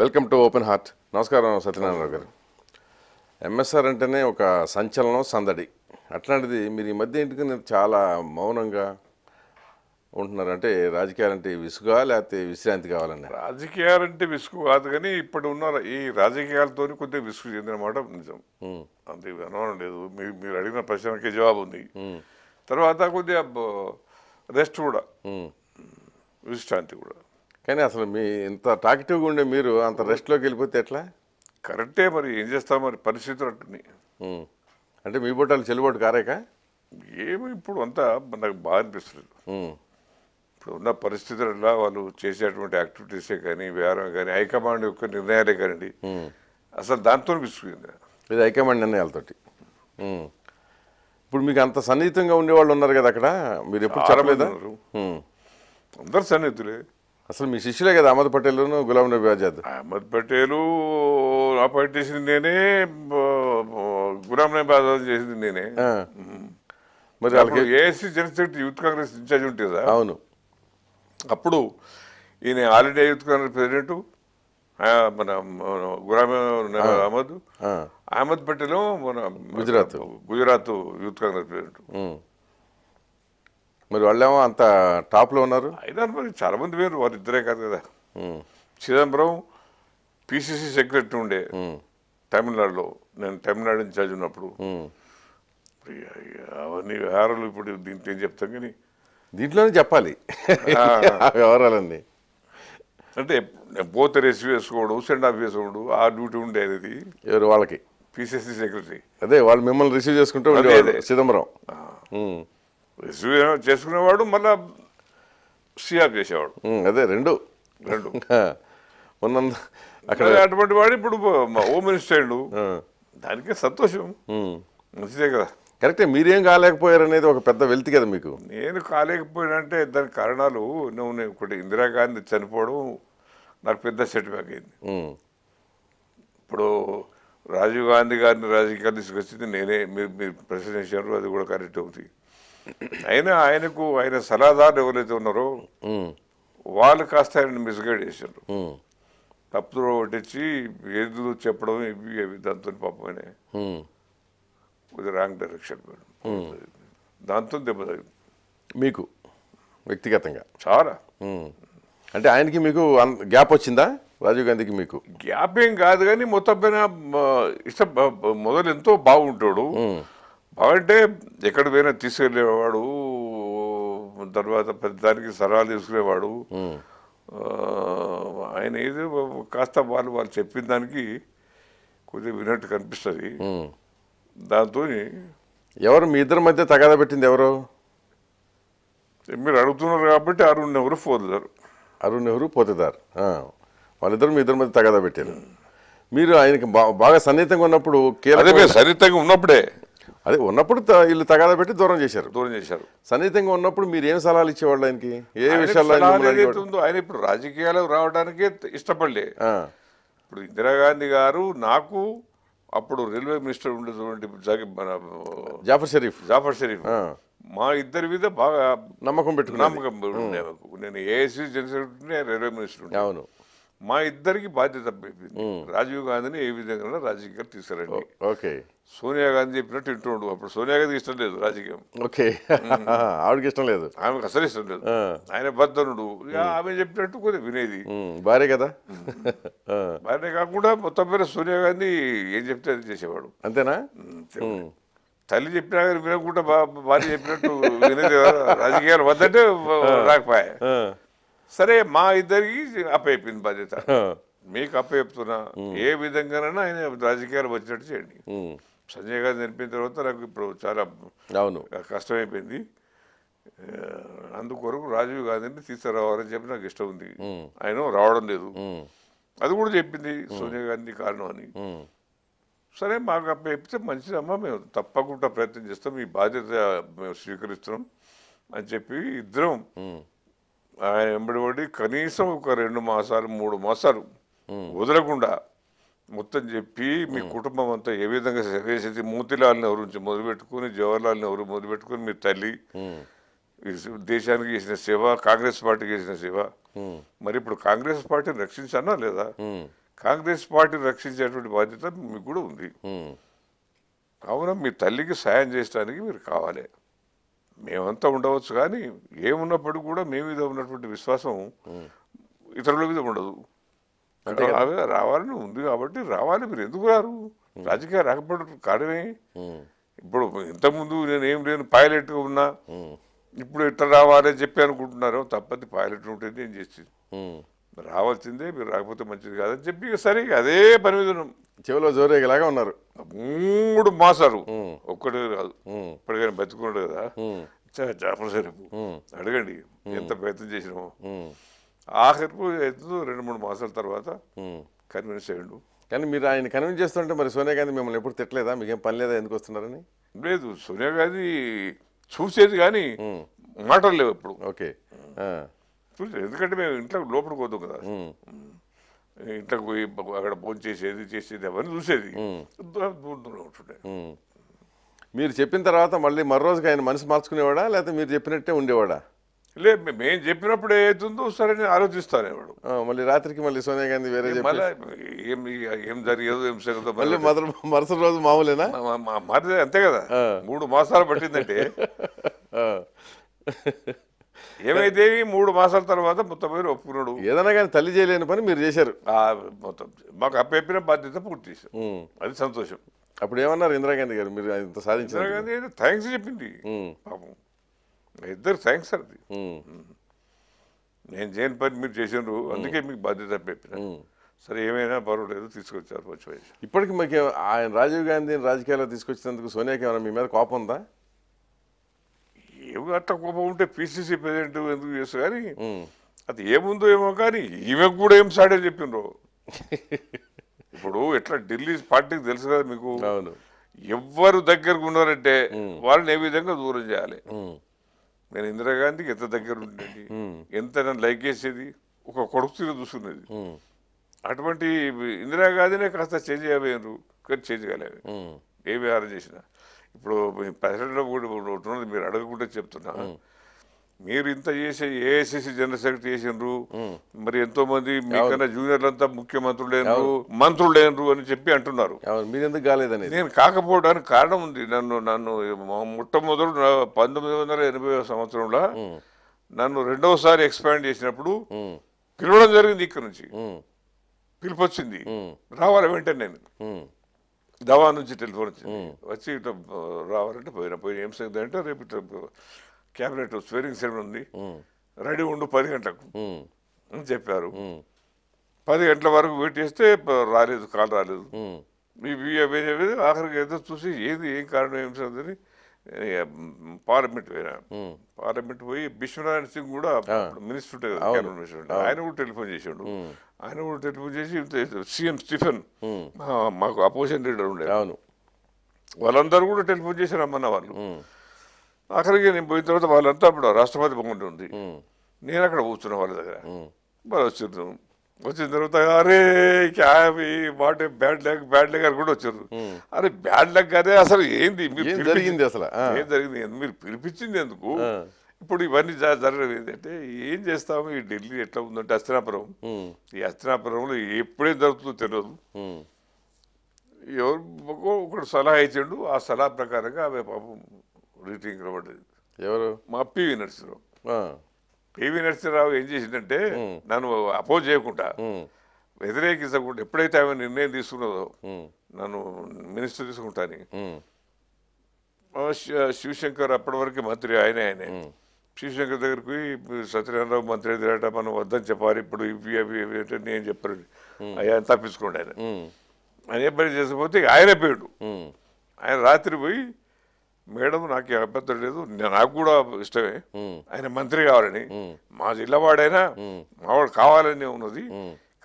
Welcome to open heart నమస్కారం సత్యనారాయణరావు గారు MSR అంటేనే ఒక సంచలనం సందడి అట్లాంటిది మీరు ఈ మధ్య ఇంటికి నేను చాలా మౌనంగా ఉంటున్నారు అంటే అంటే విసుగా లేకపోతే విశ్రాంతి రాజకీయాలు రాజకీయాలంటే విసుగు కాదు కానీ ఇప్పుడు ఉన్న ఈ రాజకీయాలతో కొద్దిగా విసుగు చెందినమాట నిజం అంతే అనుమానం లేదు మీరు అడిగిన ప్రశ్నకి జవాబు ఉంది తర్వాత కొద్దిగా రెస్ట్ కూడా విశ్రాంతి కూడా కానీ అసలు మీ ఇంత టాకిటివ్గా ఉండే మీరు అంత రెస్ట్లోకి వెళ్ళిపోతే ఎట్లా కరెక్టే మరి ఏం చేస్తాం మరి పరిస్థితులు అట్టుని అంటే మీ బొట్టాలు చెల్లుబాటు కారేక ఏమి ఇప్పుడు అంతా నాకు బాగా అనిపిస్తుంది ఇప్పుడు ఉన్న పరిస్థితులలో వాళ్ళు చేసేటువంటి యాక్టివిటీసే కానీ వ్యవహారం కానీ హైకమాండ్ యొక్క నిర్ణయాలే కానివ్వండి అసలు దాంతో విసుకుంది ఇది హైకమాండ్ నిర్ణయాలతోటి ఇప్పుడు మీకు అంత సన్నిహితంగా ఉండేవాళ్ళు ఉన్నారు కదా అక్కడ మీరు ఎప్పుడు చరమేదారు అందరు సన్నిహితులే అసలు మీ శిష్యులే కదా అహ్మద్ పటేల్ గులాం నబీ ఆజాద్ అహ్మద్ పటేలు అపాయింట్ చేసింది నేనే గులాం నబీ ఆజాద్ చేసింది నేనే మరి వాళ్ళకి ఏఎస్సీ జనశక్తి యూత్ కాంగ్రెస్ ఇన్ఛార్జ్ కదా అవును అప్పుడు ఈయన All India Youth Congress president మన గురామ అహ్మద్ అహ్మద్ పటేల్ మన గుజరాత్ గుజరాత్ యూత్ కాంగ్రెస్ ప్రెసిడెంట్ మరి వాళ్ళేమో అంత టాప్లో ఉన్నారు అయినా మరి చాలామంది వేరు వారు ఇద్దరే కాదు కదా చిదంబరం పిసిసి సెక్రటరీ ఉండే తమిళనాడులో నేను తమిళనాడు ఇన్ఛార్జ్ ఉన్నప్పుడు అవన్నీ వ్యవహారాలు ఇప్పుడు దీంట్లో ఏం చెప్తాం కానీ దీంట్లోనే చెప్పాలి వ్యవహారాలన్నీ అంటే పోతే రెసి వేసుకోడు సెండ్ ఆఫ్ వేసుకోడు ఆ డ్యూటీ ఉండేది ఎవరు వాళ్ళకి పిసిసి సెక్రటరీ అదే వాళ్ళు మిమ్మల్ని రిసీవ్ చేసుకుంటే చిదంబరం రిజర్వేషన్ చేసుకునేవాడు మళ్ళా సిఆర్ చేసేవాడు అదే రెండు రెండు ఉన్నంత అక్కడ అటువంటి వాడు ఇప్పుడు హోమ్ మినిస్టర్ అయ్యాడు దానికే సంతోషం మంచిదే కదా కరెక్టే మీరేం కాలేకపోయారు అనేది ఒక పెద్ద వెల్త్ కదా మీకు నేను కాలేకపోయానంటే దానికి కారణాలు నువ్వు నేను ఒకటి ఇందిరాగాంధీ చనిపోవడం నాకు పెద్ద సెట్ బ్యాక్ అయింది ఇప్పుడు రాజీవ్ గాంధీ గారిని రాజకీయాలు తీసుకొచ్చింది నేనే మీరు మీరు ప్రశ్న అది కూడా కరెక్ట్ అవుతుంది అయినా ఆయనకు ఆయన సలహాదారులు ఎవరైతే ఉన్నారో వాళ్ళు కాస్త ఆయన మిస్గైడ్ చేశారు తప్పుడు పట్టించి ఎదురు చెప్పడం ఇవి దాంతో పాపమే కొద్ది రాంగ్ డైరెక్షన్ మేడం దాంతో దెబ్బ మీకు వ్యక్తిగతంగా చాలా అంటే ఆయనకి మీకు గ్యాప్ వచ్చిందా రాజీవ్ గాంధీకి మీకు గ్యాప్ ఏం కాదు కానీ మొత్తం పైన ఇష్టం మొదలు ఎంతో బాగుంటాడు అంటే ఎక్కడ పోయినా తీసుకెళ్ళేవాడు తర్వాత దానికి సలహాలు తీసుకునేవాడు ఆయన ఏదో కాస్త వాళ్ళు వాళ్ళు చెప్పిన దానికి కొద్దిగా వినట్టు కనిపిస్తుంది దాంతో ఎవరు మీ ఇద్దరి మధ్య తగాద పెట్టింది ఎవరు మీరు అడుగుతున్నారు కాబట్టి అరుణ్ నెహ్రూ పోతుదారు అరుణ్ నెహ్రూ పోతుదారు వాళ్ళిద్దరు మీ ఇద్దరి మధ్య తగాద పెట్టారు మీరు ఆయనకి బాగా సన్నిహితంగా ఉన్నప్పుడు సన్నిహితంగా ఉన్నప్పుడే అదే ఉన్నప్పుడు వీళ్ళు తగాదా పెట్టి దూరం చేశారు దూరం చేశారు సన్నిహితంగా ఉన్నప్పుడు మీరు ఏం సలహాలు ఇచ్చేవాళ్ళు ఆయనకి ఏ విషయాలు ఆయన ఇప్పుడు రాజకీయాలకు రావడానికి ఇష్టపడలే ఇప్పుడు ఇందిరాగాంధీ గారు నాకు అప్పుడు రైల్వే మినిస్టర్ ఉండేటువంటి జాఫర్ షరీఫ్ జాఫర్ షరీఫ్ మా ఇద్దరి మీద బాగా నమ్మకం పెట్టుకుని నమ్మకం నేను ఏఎస్సీ జనరల్ రైల్వే మినిస్టర్ అవును మా ఇద్దరికి బాధ్యత రాజీవ్ గాంధీని ఏ విధంగా రాజకీయాలు తీసుకురండి ఓకే సోనియా గాంధీ చెప్పినట్టు వింటుండు అప్పుడు సోనియా గాంధీకి ఇష్టం లేదు రాజకీయం ఓకే ఆవిడకి ఇష్టం లేదు ఆమెకు అసలు ఇష్టం లేదు ఆయన బద్దనుడు ఆమె చెప్పినట్టు కొద్దిగా వినేది భార్య కదా భార్య కాకుండా మొత్తం పేరు సోనియా గాంధీ ఏం చెప్తే అది చేసేవాడు అంతేనా తల్లి చెప్పినా కానీ వినకుండా భార్య చెప్పినట్టు వినేది రాజకీయాలు వద్దంటే రాకపోయా సరే మా ఇద్దరికి అప్పయిపోయింది బాధ్యత మీకు అప్ప చెప్తున్నా ఏ విధంగానైనా ఆయన రాజకీయాలు వచ్చినట్టు చేయండి సంజయ్ గారు చనిపోయిన తర్వాత నాకు ఇప్పుడు చాలా కష్టమైపోయింది అందుకొరకు రాజీవ్ గాంధీని తీసుకురావాలని చెప్పి నాకు ఇష్టం ఉంది ఆయన రావడం లేదు అది కూడా చెప్పింది సోనియా గాంధీ కారణం అని సరే మాకు చెప్తే మంచిదమ్మా మేము తప్పకుండా ప్రయత్నం చేస్తాం ఈ బాధ్యత మేము స్వీకరిస్తున్నాం అని చెప్పి ఇద్దరం ఆయన వెంబడి కనీసం ఒక రెండు మాసాలు మూడు మాసాలు వదలకుండా మొత్తం చెప్పి మీ కుటుంబం అంతా ఏ విధంగా చేసేది మోతిలాల్ నెహ్రూ నుంచి మొదలుపెట్టుకుని జవహర్లాల్ నెహ్రూ మొదలుపెట్టుకుని మీ తల్లి దేశానికి చేసిన సేవ కాంగ్రెస్ పార్టీకి చేసిన సేవ మరి ఇప్పుడు కాంగ్రెస్ పార్టీని రక్షించానా లేదా కాంగ్రెస్ పార్టీని రక్షించేటువంటి బాధ్యత మీకు కూడా ఉంది కావున మీ తల్లికి సాయం చేయడానికి మీరు కావాలి మేమంతా ఉండవచ్చు కానీ ఏమున్నప్పటికీ కూడా మేము మీద ఉన్నటువంటి విశ్వాసం ఇతరుల మీద ఉండదు అంటే రావాలని ఉంది కాబట్టి రావాలి మీరు ఎందుకు రారు రాజకీయ రాకపోవడం కాడమే ఇప్పుడు ఇంతకుముందు నేను ఏం లేను పైలట్గా ఉన్నా ఇప్పుడు ఎట్లా రావాలని చెప్పి అనుకుంటున్నారో తప్పది పైలట్ ఉంటే నేను చేసేది రావాల్సిందే మీరు రాకపోతే మంచిది కాదని చెప్పి సరే అదే పని మీద చెవిలో జోరేగలాగా ఉన్నారు మూడు మాసాలు ఒక్కటి కాదు ఇప్పటికైనా బతుకున్నాడు కదా చేపలు సరే అడగండి ఎంత ప్రయత్నం చేసినామో ఆఖరికు రెండు మూడు మాసాల తర్వాత కన్విన్స్ చేయండు కానీ మీరు ఆయన కన్విన్స్ చేస్తుంటే మరి సోనియా గాంధీ మిమ్మల్ని ఎప్పుడు తిట్టలేదా మీకేం పని లేదా ఎందుకు వస్తున్నారని లేదు సోనియా గాంధీ చూసేది కానీ మాటలు లేవు ఇప్పుడు ఓకే చూసేది ఎందుకంటే మేము ఇంట్లో లోపలికి పోతాం కదా ఇంట్లోకి పోయి అక్కడ ఫోన్ చేసేది చేసేది అవన్నీ చూసేది ఉంటుండే మీరు చెప్పిన తర్వాత మళ్ళీ మరో రోజుకి ఆయన మనసు మార్చుకునేవాడా లేకపోతే మీరు చెప్పినట్టే ఉండేవాడా లే మేము చెప్పినప్పుడు ఏదో సరే ఆలోచిస్తానే వాడు మళ్ళీ రాత్రికి మళ్ళీ సోనియా గాంధీ వేరే మళ్ళీ ఏం ఏం జరిగేదో ఏం సంగతో మళ్ళీ మరుస రోజు మామూలేనా మరి అంతే కదా మూడు మాసాలు పట్టిందంటే ఏమైతే మూడు మాసాల తర్వాత మొత్తం ఒప్పుకున్నాడు ఏదైనా కానీ తల్లి చేయలేని పని మీరు చేశారు మొత్తం మాకు అప్పచెప్పిన బాధ్యత పూర్తి చేశారు అది సంతోషం అప్పుడు ఏమన్నారు ఇందిరాగాంధీ గారు మీరు ఇంత సాధించారు ఇందిరాగాంధీ థ్యాంక్స్ చెప్పింది పాపం ఇద్దరు థ్యాంక్స్ అది నేను చేయని పని మీరు చేసినారు అందుకే మీకు బాధ్యత పెట్టిన సరే ఏమైనా పర్వాలేదు తీసుకొచ్చారు మంచి ఇప్పటికి మాకు ఆయన రాజీవ్ గాంధీని రాజకీయాల్లో తీసుకొచ్చినందుకు సోనియాకి ఏమైనా మీ మీద కోపం ఉందా ఏమి అట్లా కోపం ఉంటే పిసిసి ప్రెసిడెంట్ ఎందుకు చేస్తారు కానీ అది ఏముందో ఏమో కానీ ఈమె కూడా ఏం సాడే చెప్పిండ్రు ఇప్పుడు ఎట్లా ఢిల్లీ పార్టీకి తెలుసు కదా మీకు ఎవ్వరు దగ్గరకు ఉన్నారంటే వాళ్ళని ఏ విధంగా దూరం చేయాలి నేను ఇందిరాగాంధీకి ఎంత దగ్గర ఉండేది ఎంత నన్ను లైక్ చేసేది ఒక కొడుకు తీరు చూసుకున్నది అటువంటి ఇందిరాగాంధీనే కాస్త చేంజ్ చేయబోయారు కానీ చేంజ్ కాలేదు ఏమి ఆరం చేసినా ఇప్పుడు ప్రెసిడెంట్లో కూడా ఉన్నది మీరు అడగకుండా చెప్తున్నా మీరు ఇంత చేసే ఏఐసిసి జనరల్ సెక్రటరీ చేసినారు మరి ఎంతో మంది మీకన్నా అంతా ముఖ్యమంత్రులు లేనరు మంత్రులు లేనరు అని చెప్పి అంటున్నారు ఎందుకు కాలేదని నేను కాకపోవడానికి కారణం ఉంది నన్ను నన్ను మొట్టమొదటి పంతొమ్మిది వందల ఎనభై సంవత్సరంలో నన్ను రెండవసారి ఎక్స్పాండ్ చేసినప్పుడు పిలవడం జరిగింది ఇక్కడ నుంచి పిలిపొచ్చింది రావాలి వెంటనే నేను దవా నుంచి టెలిఫోన్ వచ్చింది వచ్చి ఇట్లా రావాలంటే పోయినా పోయిన ఏం సంగతి అంటే రేపు క్యాబినెట్ స్వేరింగ్ సెరమనీ ఉంది రెడీ ఉండు పది గంటలకు అని చెప్పారు పది గంటల వరకు వెయిట్ చేస్తే రాలేదు కాల్ రాలేదు మీ చెప్పేది ఆఖరికి ఏదో చూసి ఏది ఏం కారణం ఏం సందని పార్లమెంట్ పోయినా పార్లమెంట్ పోయి విశ్వనారాయణ సింగ్ కూడా మినిస్టర్ ఉంటాయి ఆయన కూడా టెలిఫోన్ చేసిండు ఆయన కూడా టెలిఫోన్ చేసి సీఎం స్టీఫెన్ మాకు అపోజిషన్ లీడర్ ఉండే అవును వాళ్ళందరూ కూడా టెలిఫోన్ చేసి రమ్మన్న వాళ్ళు అక్కడికి నేను పోయిన తర్వాత వాళ్ళంతా అప్పుడు రాష్ట్రపతి బొంగుంటు ఉంది నేను అక్కడ కూర్చున్న వాళ్ళ దగ్గర మరి వచ్చిండ్రు వచ్చిన తర్వాత అరే క్యాబి బాట బ్యాడ్ లెగ్ బ్యాడ్ లెగ్ అని కూడా వచ్చారు అరే బ్యాడ్ లెగ్ అదే అసలు ఏంది మీరు జరిగింది అసలు ఏం జరిగింది మీరు పిలిపించింది ఎందుకు ఇప్పుడు ఇవన్నీ జరగడం ఏంటంటే ఏం చేస్తాము ఈ ఢిల్లీ ఎట్లా ఉందంటే అస్తినాపురం ఈ అస్తినాపురంలో ఎప్పుడేం జరుగుతుందో తెలియదు ఎవరు ఒకడు సలహా ఇచ్చాడు ఆ సలహా ప్రకారంగా ఆమె పాపం రీటింగ్ ఎవరు మా పివి నరసింహరావు పివి నరసింహరావు ఏం చేసిందంటే నన్ను అపోజ్ చేయకుండా వ్యతిరేకించకుండా ఎప్పుడైతే ఆమె నిర్ణయం తీసుకున్నదో నన్ను మినిస్టర్ తీసుకుంటాను శివశంకర్ అప్పటి వరకు మంత్రి ఆయనే ఆయనే శివశంకర్ దగ్గరికి పోయి సత్యనారాయణరావు మంత్రి ఎదురాట మనం వద్దని చెప్పాలి ఇప్పుడు ఇవి అవి ఇవి అంటే నేను చెప్పారు అయ్యా తప్పించుకోండి ఆయన ఆయన ఏ పని చేసకపోతే ఆయనే పోయాడు ఆయన రాత్రి పోయి మేడం నాకు అభ్యంతరం లేదు నాకు కూడా ఇష్టమే ఆయన మంత్రి కావాలని మా జిల్లా వాడైనా మావాడు కావాలని ఉన్నది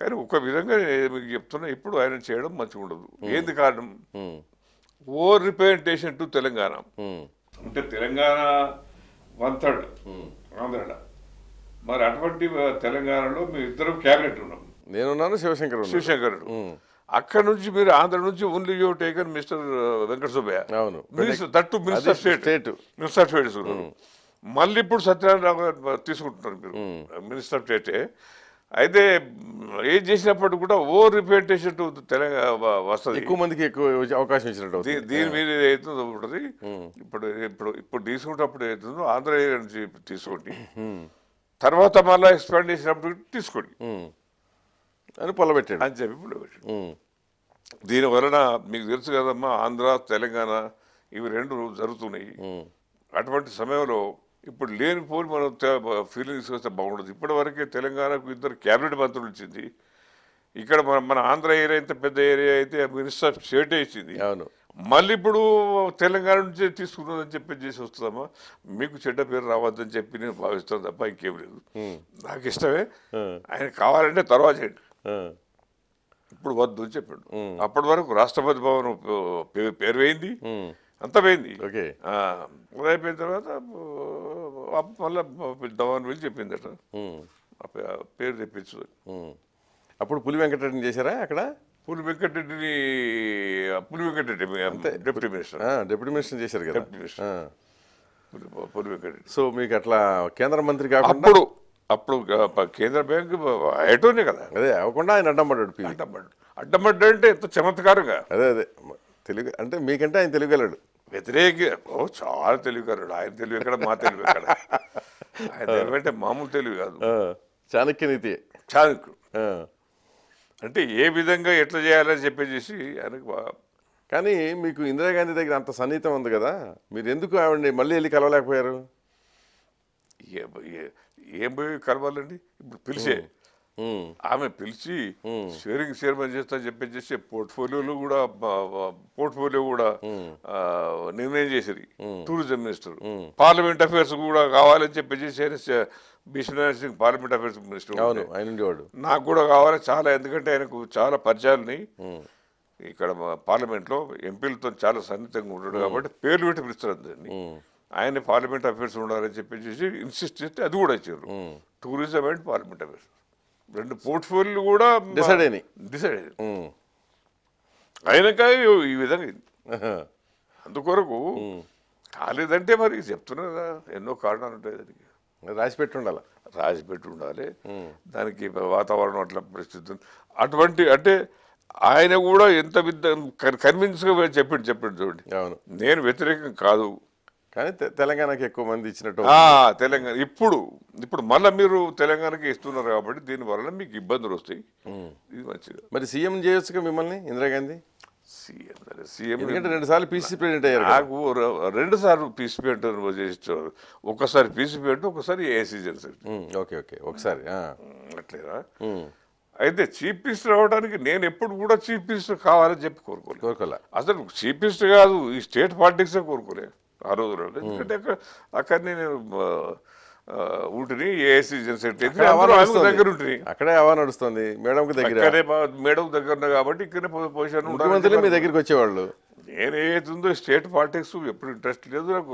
కానీ ఒక విధంగా మీకు చెప్తున్నా ఇప్పుడు ఆయన చేయడం మంచిగా ఉండదు ఏంది కారణం ఓవర్ రిప్రజెంటేషన్ టు తెలంగాణ అంటే తెలంగాణ వన్ థర్డ్ ఆంధ్ర మరి అటువంటి తెలంగాణలో మేము ఇద్దరం క్యాబినెట్ ఉన్నాం నేనున్నాను శివశంకర్ శివశంకర్ అక్కడ నుంచి మీరు ఆంధ్ర నుంచి only you taken mister Venkata Subbaiah అవును మినిస్టర్ స్టేట్ hmm. మళ్ళీ ఇప్పుడు సత్యనారాయణ గారు తీసుకుంటున్నారు మీరు మినిస్టర్ hmm. స్టేటే uh, అయితే ఏం చేసినప్పటికీ కూడా ఓ రిప్రజెంటేషన్ తెలంగాణ uh, వస్తుంది ఎక్కువ మందికి ఎక్కువ అవకాశం ఇచ్చినట్టు దీని మీద ఏదైతుందో ఉంటుంది hmm. ఇప్పుడు ఇప్పుడు ఇప్పుడు తీసుకున్నప్పుడు ఏదైతుందో ఆంధ్ర నుంచి తీసుకోండి తర్వాత మళ్ళీ ఎక్స్పాండ్ చేసినప్పుడు తీసుకోండి అని పొలబెట్టాడు అని చెప్పి పొలబెట్టాడు దీనివలన మీకు తెలుసు కదమ్మా ఆంధ్ర తెలంగాణ ఇవి రెండు జరుగుతున్నాయి అటువంటి సమయంలో ఇప్పుడు లేని పోలి మనం ఫీలింగ్ తీసుకొస్తే బాగుండదు ఇప్పటి వరకే తెలంగాణకు ఇద్దరు క్యాబినెట్ మంత్రులు ఇచ్చింది ఇక్కడ మన మన ఆంధ్ర ఏరియా ఇంత పెద్ద ఏరియా అయితే మినిస్టర్ ఆఫ్ స్టేట్ ఇచ్చింది అవును మళ్ళీ ఇప్పుడు తెలంగాణ నుంచి తీసుకున్నదని చెప్పి చేసి వస్తుందమ్మా మీకు చెడ్డ పేరు రావద్దని చెప్పి నేను భావిస్తాను తప్ప ఇంకేం లేదు నాకు ఇష్టమే ఆయన కావాలంటే తర్వాత చేయండి ఇప్పుడు వద్దు అని చెప్పాడు అప్పటి వరకు రాష్ట్రపతి భవన్ పేరు పోయింది అంత పోయింది ఓకే అయిపోయిన తర్వాత మళ్ళీ ధవన్ వెళ్ళి చెప్పింది అట పేరు తెప్పించు అప్పుడు పులి వెంకటరెడ్డిని చేశారా అక్కడ పులి వెంకటరెడ్డిని Puli Venkatareddy deputy minister deputy minister చేశారు కదా డిప్యూటీ మినిస్టర్ పులి వెంకటరెడ్డి సో మీకు అట్లా కేంద్ర మంత్రి కాకుండా అప్పుడు కేంద్ర బ్యాంకు అయ్యటోనే కదా అదే అవ్వకుండా ఆయన అడ్డంపడ్డాడు అడ్డంపడ్డాడు అడ్డంపడ్డాడు అంటే ఎంతో చమత్కారంగా అదే అదే తెలుగు అంటే మీకంటే ఆయన తెలియగలడు వ్యతిరేక ఓ చాలా తెలియగలడు ఆయన తెలివి ఎక్కడ మా తెలివి ఎక్కడ ఆయన తెలివి అంటే మామూలు తెలివి కాదు చాణక్య నీతి చాణక్యు అంటే ఏ విధంగా ఎట్లా చేయాలని చెప్పేసి ఆయనకు కానీ మీకు ఇందిరాగాంధీ దగ్గర అంత సన్నిహితం ఉంది కదా మీరు ఎందుకు ఆవిడని మళ్ళీ వెళ్ళి కలవలేకపోయారు ఏం పోయి కలవాలండి ఇప్పుడు పిలిచే ఆమె పిలిచి షేరింగ్ చైర్మన్ చేస్తా చెప్పేసి పోర్ట్ఫోలియోలు కూడా పోర్ట్ఫోలియో కూడా నిర్ణయం చేసేది టూరిజం మినిస్టర్ పార్లమెంట్ అఫేర్స్ కూడా కావాలని చెప్పేసి Bishwanath Singh parliament affairs minister నాకు కూడా కావాలి చాలా ఎందుకంటే ఆయనకు చాలా పరిచయాలని ఇక్కడ పార్లమెంట్లో ఎంపీలతో చాలా సన్నిహితంగా ఉంటాడు కాబట్టి పేర్లు పెట్టి పిలుస్తారు అందరినీ ఆయన పార్లమెంట్ అఫేర్స్ ఉండాలని చెప్పేసి ఇన్సిస్ట్ చేస్తే అది కూడా ఇచ్చారు టూరిజం అండ్ పార్లమెంట్ అఫేర్స్ రెండు పోర్ట్ఫోలియో కూడా డిసైడ్ అయినాయి డిసైడ్ అయినాయి అయినాక ఈ విధంగా అందుకొరకు కాలేదంటే మరి చెప్తున్నా కదా ఎన్నో కారణాలు ఉంటాయి దానికి రాసిపెట్టి ఉండాలి రాసిపెట్టి ఉండాలి దానికి వాతావరణం అట్లా పరిస్థితి అటువంటి అంటే ఆయన కూడా ఎంత విద్య కన్విన్స్గా చెప్పండి చెప్పండి చూడండి నేను వ్యతిరేకం కాదు కానీ తెలంగాణకి ఎక్కువ మంది ఇచ్చినట్టు తెలంగాణ ఇప్పుడు ఇప్పుడు మళ్ళీ మీరు తెలంగాణకి ఇస్తున్నారు కాబట్టి దీనివల్ల మీకు ఇబ్బందులు వస్తాయి ఇది మంచిది మరి సీఎం చేయొచ్చు మిమ్మల్ని ఇందిరాగాంధీ సీఎం సరే సీఎం నాకు రెండు సార్లు పీసీ ప్రెసిడెంట్ చేసేవారు ఒకసారి ఒకసారి ఏసీ చేశారు ఓకే ఓకే ఒకసారి అట్లేదా అయితే చీఫ్ మినిస్టర్ అవడానికి నేను ఎప్పుడు కూడా చీఫ్ మినిస్టర్ కావాలని చెప్పి కోరుకోలేదు కోరుకోలే అసలు చీఫ్ మినిస్టర్ కాదు ఈ స్టేట్ పార్టీస్ కోరుకోలేదు ఆ రోజుల్లో ఎందుకంటే అక్కడ అక్కడనే నేను ఉంటుంది ఏఐసి దగ్గర ఉంటుంది అక్కడే అవా నడుస్తుంది మేడంకి దగ్గర మేడం దగ్గర కాబట్టి ఇక్కడనే పొజిషన్ ముఖ్యమంత్రి మీ దగ్గరికి వచ్చేవాళ్ళు నేను ఏదైతుందో స్టేట్ పాలిటిక్స్ ఎప్పుడు ఇంట్రెస్ట్ లేదు నాకు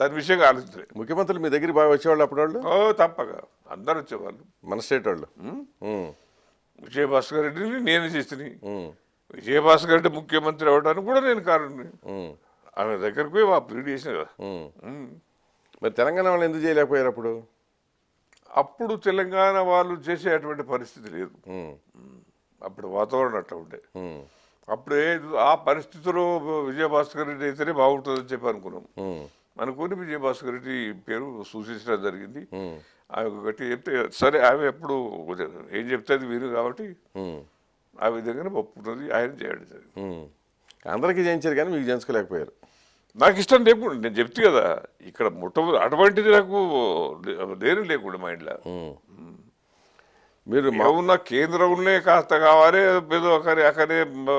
దాని విషయంగా ఆలోచించలేదు ముఖ్యమంత్రులు మీ దగ్గర బాగా వచ్చేవాళ్ళు అప్పుడు వాళ్ళు తప్పగా అందరు వచ్చేవాళ్ళు మన స్టేట్ వాళ్ళు విజయభాస్కర్ రెడ్డిని నేను చేస్తున్నాయి విజయభాస్కర్ రెడ్డి ముఖ్యమంత్రి అవ్వడానికి కూడా నేను కారణం ఆమె దగ్గరకు పోయి ప్లీడ్ చేసిన కదా మరి తెలంగాణ వాళ్ళు ఎందుకు చేయలేకపోయారు అప్పుడు అప్పుడు తెలంగాణ వాళ్ళు చేసే అటువంటి పరిస్థితి లేదు అప్పుడు వాతావరణం అట్లా ఉండే అప్పుడు ఆ పరిస్థితిలో విజయభాస్కర్ రెడ్డి అయితేనే బాగుంటుందని చెప్పి అనుకున్నాం అనుకుని విజయభాస్కర్ రెడ్డి పేరు సూచించడం జరిగింది ఆమె ఒకటి చెప్తే సరే ఆమె ఎప్పుడు ఏం చెప్తే అది వీరు కాబట్టి ఆ విధంగానే ఒప్పుకున్నది ఆయన చేయడం జరిగింది అందరికీ చేయించారు కానీ మీకు చేయించుకోలేకపోయారు నాకు ఇష్టం లేకుండా నేను చెప్తే కదా ఇక్కడ మొట్టమొదటి అటువంటిది నాకు లేరు లేకుండా మైండ్లో మీరు మా ఉన్న కేంద్రంలోనే కాస్త కావాలి ఏదో ఒకరి అక్కడే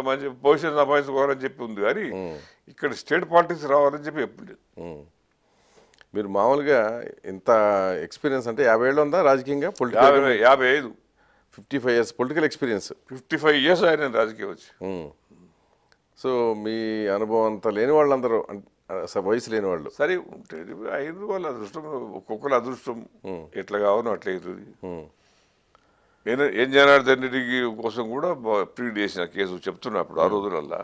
మంచి పొజిషన్ సంపాదించుకోవాలని చెప్పి ఉంది కానీ ఇక్కడ స్టేట్ పాలిటిక్స్ రావాలని చెప్పి ఎప్పుడు లేదు మీరు మామూలుగా ఇంత ఎక్స్పీరియన్స్ అంటే యాభై ఏళ్ళు ఉందా రాజకీయంగా పొలిటికల్ యాభై ఐదు fifty five years political experience fifty five years ఆయన రాజకీయం వచ్చి సో మీ అనుభవం అంతా లేని వాళ్ళందరూ వయసు లేని వాళ్ళు సరే అయ్యింది వాళ్ళ అదృష్టం ఒక్కొక్కరు అదృష్టం ఎట్లా కావను అట్లా అవుతుంది నేను ఏం జనార్దన్ రెడ్డికి కోసం కూడా ప్రీడ్ చేసిన కేసు అప్పుడు ఆ రోజులల్లా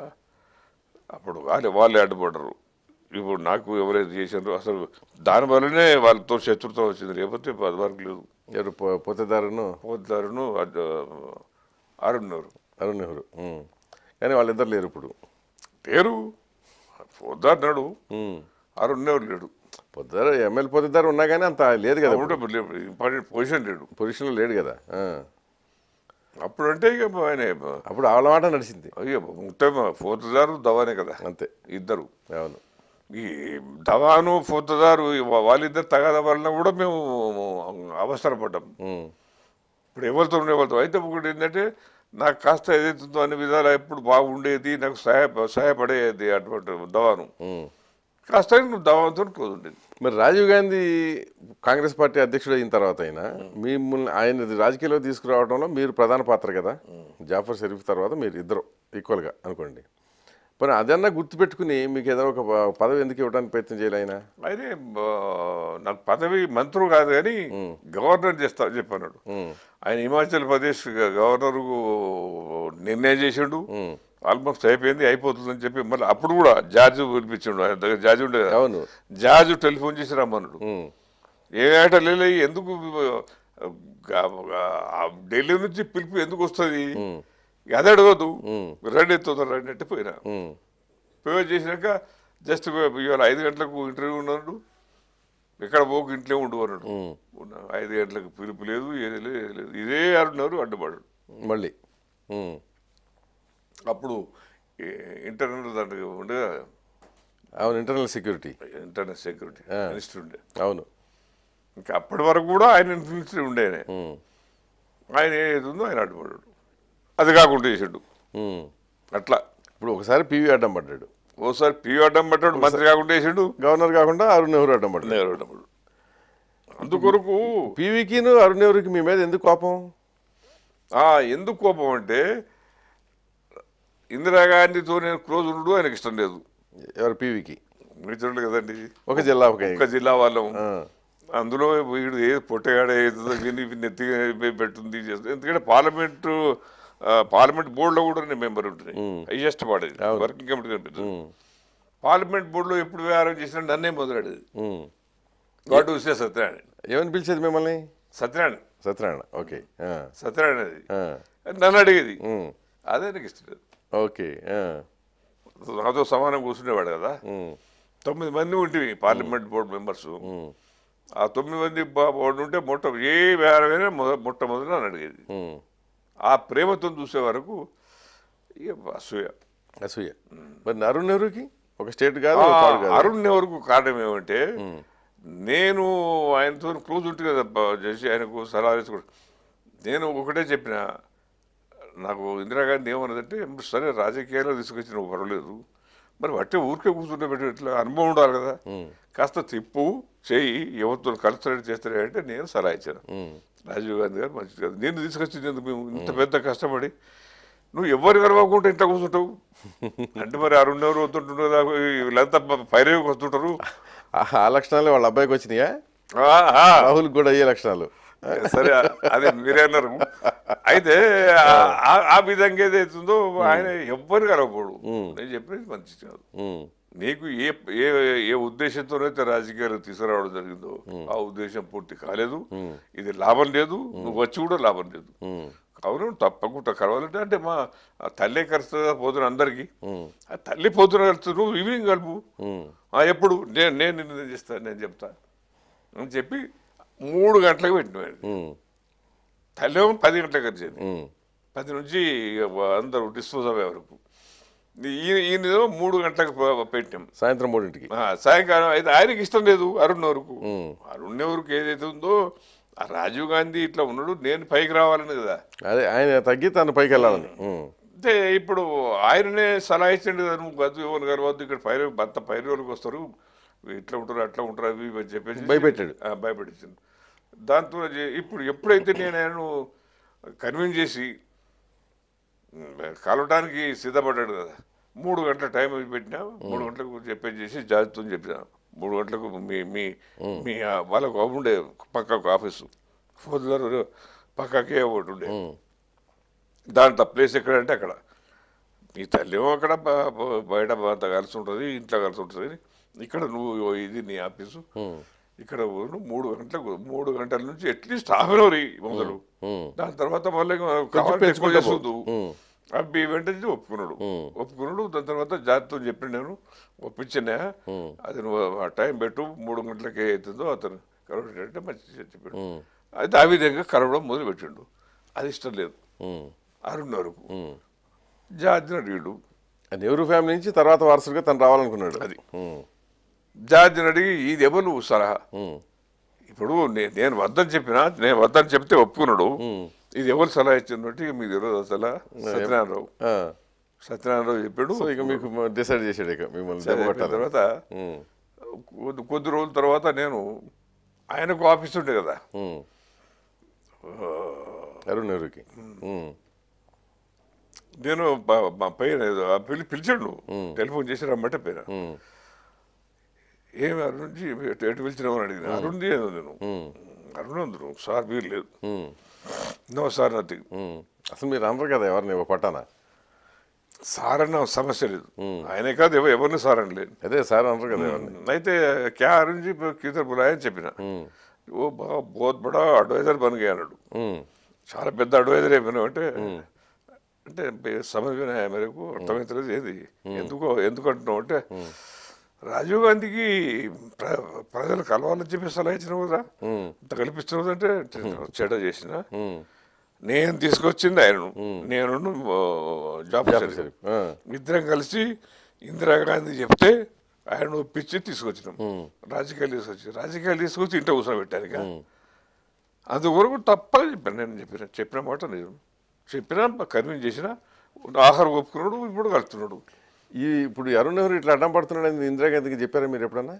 అప్పుడు వాళ్ళు వాళ్ళే అడ్డుపడ్డరు ఇప్పుడు నాకు ఎవరైతే చేశారు అసలు దాని వల్లనే వాళ్ళతో శత్రుత్వం వచ్చింది లేకపోతే పది వరకు లేదు ఎవరు పొత్తదారును పొత్తదారును అరుణ్ నెహ్రూ అరుణ్ నెహ్రూ కానీ వాళ్ళిద్దరు లేరు ఇప్పుడు పేరు పొద్దాడు ఆరు ఉండేవాడు లేడు పొద్దు ఎమ్మెల్యే పొద్దుదారు ఉన్నా కానీ అంత లేదు కదా ఇంపార్టెంట్ పొజిషన్ లేడు పొజిషన్ లేడు కదా అప్పుడు అంటే ఇక ఆయన అప్పుడు ఆవిడ మాట నడిచింది అయ్యో ముఖ్యమ ఫోతదారు దవానే కదా అంతే ఇద్దరు అవును ఈ దవాను పోతుదారు వాళ్ళిద్దరు తగాద వలన కూడా మేము అవసరపడ్డాం ఇప్పుడు ఎవరితో ఉండేవాళ్ళతో అయితే ఒకటి ఏంటంటే నాకు కాస్త ఏదైతుందో అన్ని విధాలు ఎప్పుడు బాగుండేది నాకు సహాయ సహాయపడేది అటువంటి దవాను కాస్త దవాతో కుదుండేది మరి రాజీవ్ గాంధీ కాంగ్రెస్ పార్టీ అధ్యక్షుడు అయిన తర్వాత అయినా మిమ్మల్ని ఆయన రాజకీయాల్లో తీసుకురావడంలో మీరు ప్రధాన పాత్ర కదా జాఫర్ షరీఫ్ తర్వాత మీరు ఇద్దరు ఈక్వల్గా అనుకోండి పోనీ అదన్నా గుర్తుపెట్టుకుని మీకు ఏదైనా ఒక పదవి ఎందుకు ఇవ్వడానికి ప్రయత్నం చేయలేనా అయితే నాకు పదవి మంత్రులు కాదు కానీ గవర్నర్ చేస్తా చెప్పాడు ఆయన హిమాచల్ ప్రదేశ్ గవర్నర్ నిర్ణయం చేసిండు ఆల్మోస్ట్ అయిపోయింది అయిపోతుందని చెప్పి మళ్ళీ అప్పుడు కూడా జార్జ్ పిలిపించాడు ఆయన దగ్గర జార్జ్ ఉండేది అవును జార్జ్ టెలిఫోన్ చేసి రమ్మన్నాడు ఆట లేదు ఎందుకు ఢిల్లీ నుంచి పిలిపి ఎందుకు వస్తుంది అదే అడగదు రండి తొందర రండి అంటే పోయినా పోయి చేసినాక జస్ట్ ఇవాళ ఐదు గంటలకు ఇంటర్వ్యూ ఉన్నాడు ఎక్కడ పోకు ఇంట్లో ఉండు అన్నాడు ఐదు గంటలకు పిలుపు లేదు ఏది లేదు ఇదే అన్నారు అడ్డుపడు మళ్ళీ అప్పుడు ఇంటర్నల్ దాంట్లో ఉండగా అవును internal security internal security minister ఉండే అవును ఇంకా అప్పటి వరకు కూడా ఆయన ఇన్ఫ్లుయెన్స్ ఉండే ఆయన ఏది ఉందో ఆయన అడ్డుపడ్డాడు అది కాకుండా చేసాడు అట్లా ఇప్పుడు ఒకసారి పివి అడ్డం పడ్డాడు ఒకసారి పివి అడ్డం పడ్డాడు మంత్రి కాకుండా చేసాడు గవర్నర్ కాకుండా అరుణ్ నెహ్రూ అడ్డం పడ్డాడు నెహ్రూ అడ్డం పడ్డాడు అందుకొరకు పీవీకి అరుణ్ నెహ్రూకి మీ మీద ఎందుకు కోపం ఎందుకు కోపం అంటే ఇందిరాగాంధీతో నేను క్లోజ్ ఉండడు ఆయనకి ఇష్టం లేదు ఎవరు పీవీకి చూడండి కదండి ఒక జిల్లా ఒక జిల్లా వాళ్ళం అందులో వీడు ఏ పొట్టగాడే వీని నెత్తి పెట్టుంది ఎందుకంటే పార్లమెంటు పార్లమెంట్ బోర్డులో కూడా నేను మెంబర్ ఉంటుంది హైయెస్ట్ బాడీ వర్కింగ్ కమిటీ కనిపిస్తుంది పార్లమెంట్ బోర్డులో ఎప్పుడు వ్యవహారం చేసినా నన్నే మొదలెడు గాడ్ చూసే సత్యనారాయణ ఏమని పిలిచేది మిమ్మల్ని సత్యనారాయణ సత్యనారాయణ ఓకే సత్యనారాయణ అది నన్ను అడిగేది అదే నాకు ఇష్టం ఓకే నాతో సమానం కూర్చునేవాడు కదా తొమ్మిది మంది ఉంటుంది పార్లమెంట్ బోర్డు మెంబర్స్ ఆ తొమ్మిది మంది బోర్డు ఉంటే మొట్ట ఏ వ్యవహారమైనా మొట్ట మొదలు నన్ను అడిగేది ఆ ప్రేమతో చూసే వరకు ఇక అసూయ అసూయ మరి అరుణ్ నెహ్రూకి ఒక స్టేట్ కాదు అరుణ్ నెహ్రూకు కారణం ఏమంటే నేను ఆయనతో క్లోజ్ ఉంటుంది కదా జస్ ఆయనకు సలహా తీసుకుంటాను నేను ఒకటే చెప్పిన నాకు ఇందిరాగాంధీ ఏమన్నదంటే సరే రాజకీయాల్లో తీసుకొచ్చిన పర్వాలేదు మరి అట్టే ఊరికే కూర్చుంటే పెట్టేట్లా అనుభవం ఉండాలి కదా కాస్త తిప్పు చేయి ఎవరితో కలిసి చేస్తారంటే అంటే నేను సలహా ఇచ్చాను రాజీవ్ గాంధీ గారు మంచిది కాదు నేను తీసుకొచ్చింది ఎందుకు మేము ఇంత పెద్ద కష్టపడి నువ్వు ఎవరు కలవకుండా ఇంట్లో కూర్చుంటావు అంటే మరి ఆరు రెండు ఎవరు వస్తుంటున్నారు లేదంతా పైరేవికి వస్తుంటారు ఆ లక్షణాలు వాళ్ళ అబ్బాయికి వచ్చినాయా రాహుల్ కూడా అయ్యే లక్షణాలు సరే అదే మీరే అన్నారు అయితే ఆ విధంగా ఏదైతుందో ఆయన ఎవ్వరు కలవకూడదు నేను చెప్పినది మంచిది కాదు నీకు ఏ ఏ ఏ ఉద్దేశంతోనైతే రాజకీయాలు తీసుకురావడం జరిగిందో ఆ ఉద్దేశం పూర్తి కాలేదు ఇది లాభం లేదు నువ్వు వచ్చి కూడా లాభం లేదు కావున తప్పకుండా కలవాలంటే అంటే మా తల్లే కలుస్తుందా పోతున్న అందరికీ ఆ తల్లి పోతున్న కలుస్తుంది నువ్వు ఈవినింగ్ కలుపు ఎప్పుడు నేను నేను నిర్ణయం చేస్తాను నేను చెప్తా అని చెప్పి మూడు గంటలకు పెట్టినవాడు తల్లి పది గంటలకు వచ్చేది పది నుంచి అందరూ డిస్పోజ్ అయ్యే వరకు ఈయన ఈయనలో మూడు గంటలకు పెట్టాం సాయంత్రం మూడింటికి సాయంకాలం అయితే ఆయనకి ఇష్టం లేదు అరుణ్ వరకు అరుణ్ వరకు ఏదైతే ఉందో రాజీవ్ గాంధీ ఇట్లా ఉన్నాడు నేను పైకి రావాలని కదా అదే ఆయన తగ్గి తను పైకి వెళ్ళాలని అంటే ఇప్పుడు ఆయననే సలహా ఇచ్చాడు కదా నువ్వు గదు గారు వద్దు ఇక్కడ పైరు భర్త పైరు వరకు వస్తారు ఇట్లా ఉంటారు అట్లా ఉంటారు అవి అని చెప్పేసి భయపెట్టాడు భయపెట్టించాడు దాంతో ఇప్పుడు ఎప్పుడైతే నేను ఆయన కన్విన్స్ చేసి కలవటానికి సిద్ధపడ్డాడు కదా మూడు గంటల టైం పెట్టినా మూడు గంటలకు చెప్పేసి చేసి జాగ్రత్త అని చెప్పినా మూడు గంటలకు మీ మీ మీ వాళ్ళకు ఉండే పక్కకు ఆఫీసు ఫోర్లర్ పక్కకే ఒకటి ఉండే దాంట్లో ప్లేస్ ఎక్కడంటే అక్కడ మీ తల్లిమో అక్కడ బయట అంత కలిసి ఉంటుంది ఇంట్లో కలిసి ఉంటుంది ఇక్కడ నువ్వు ఇది నీ ఆఫీసు ఇక్కడ మూడు గంటలకు మూడు గంటల నుంచి అట్లీస్ట్ హాఫ్ అన్ అవర్ మొదలు దాని తర్వాత మళ్ళీ కావాలి అవి వెంటనే ఒప్పుకున్నాడు ఒప్పుకున్నాడు దాని తర్వాత అని చెప్పిన నేను ఒప్పించిన అది నువ్వు టైం పెట్టు మూడు గంటలకి అవుతుందో అతను కరవడంటే మంచి చెప్పాడు అయితే ఆ విధంగా కరవడం మొదలు అది ఇష్టం లేదు ఆరున్నరకు జార్జిని అడిగాడు నెహ్రూ ఫ్యామిలీ నుంచి తర్వాత వారసులుగా తను రావాలనుకున్నాడు అది జాతిని అడిగి ఇది ఎవరు సలహా ఇప్పుడు నేను వద్దని చెప్పినా నేను వద్దని చెప్తే ఒప్పుకున్నాడు ఇది ఎవరు సలహా ఇచ్చినట్టు మీకు తెలియదు అసలు సత్యనారాయణరావు సత్యనారాయణరావు చెప్పాడు ఇక మీకు డిసైడ్ చేశాడు ఇక మిమ్మల్ని తర్వాత కొద్ది కొద్ది రోజుల తర్వాత నేను ఆయనకు ఆఫీస్ ఉండే కదా అరుణ్ నెహ్రూకి నేను పైన పిలి పిలిచాడు టెలిఫోన్ చేసి రమ్మంటే పైన ఏమి అరుణ్జీ ఎటు పిలిచినామని అడిగిన అరుణ్ నేను అరుణందరు ఒకసారి వీరు లేదు నో సార్ నథింగ్ అసలు మీరు అందరు కదా ఎవరిని పట్టానా సార్ అన్న సమస్య లేదు ఆయనే కాదు ఎవరిని సార్ అని లేదు అదే సార్ అందరు కదా ఎవరిని అయితే క్యా అరుణ్జీ కీతర్ బులాయ్ అని చెప్పిన ఓ బా బోత్ బడా అడ్వైజర్ పనిగాడు చాలా పెద్ద అడ్వైజర్ అయిపోయినా అంటే అంటే సమస్య మేరకు అర్థమైతే ఏది ఎందుకో ఎందుకు అంటున్నావు అంటే రాజీవ్ గాంధీకి ప్రజలు కలవాలని చెప్పి సలహా ఇచ్చిన కదా ఇంత కల్పించిన అంటే చెడ చేసిన నేను తీసుకొచ్చింది ఆయన నేను జాబ్ ఇద్దరం కలిసి ఇందిరాగాంధీ చెప్తే ఆయన ఒప్పించి తీసుకొచ్చిన రాజకీయాలు తీసుకొచ్చి రాజకీయాలు తీసుకొచ్చి కూర్చొని పెట్టారు ఇక అందువరకు తప్పగా చెప్పాను నేను చెప్పిన చెప్పిన మాట నేను చెప్పినా కన్విన్స్ చేసిన ఆహారం ఒప్పుకున్నాడు ఇప్పుడు కలుతున్నాడు ఈ ఇప్పుడు అరుణ్ నెహ్రూ ఇట్లా అడ్డం పడుతున్నాడు ఇందిరాగాంధీకి చెప్పారా మీరు ఎప్పుడన్నా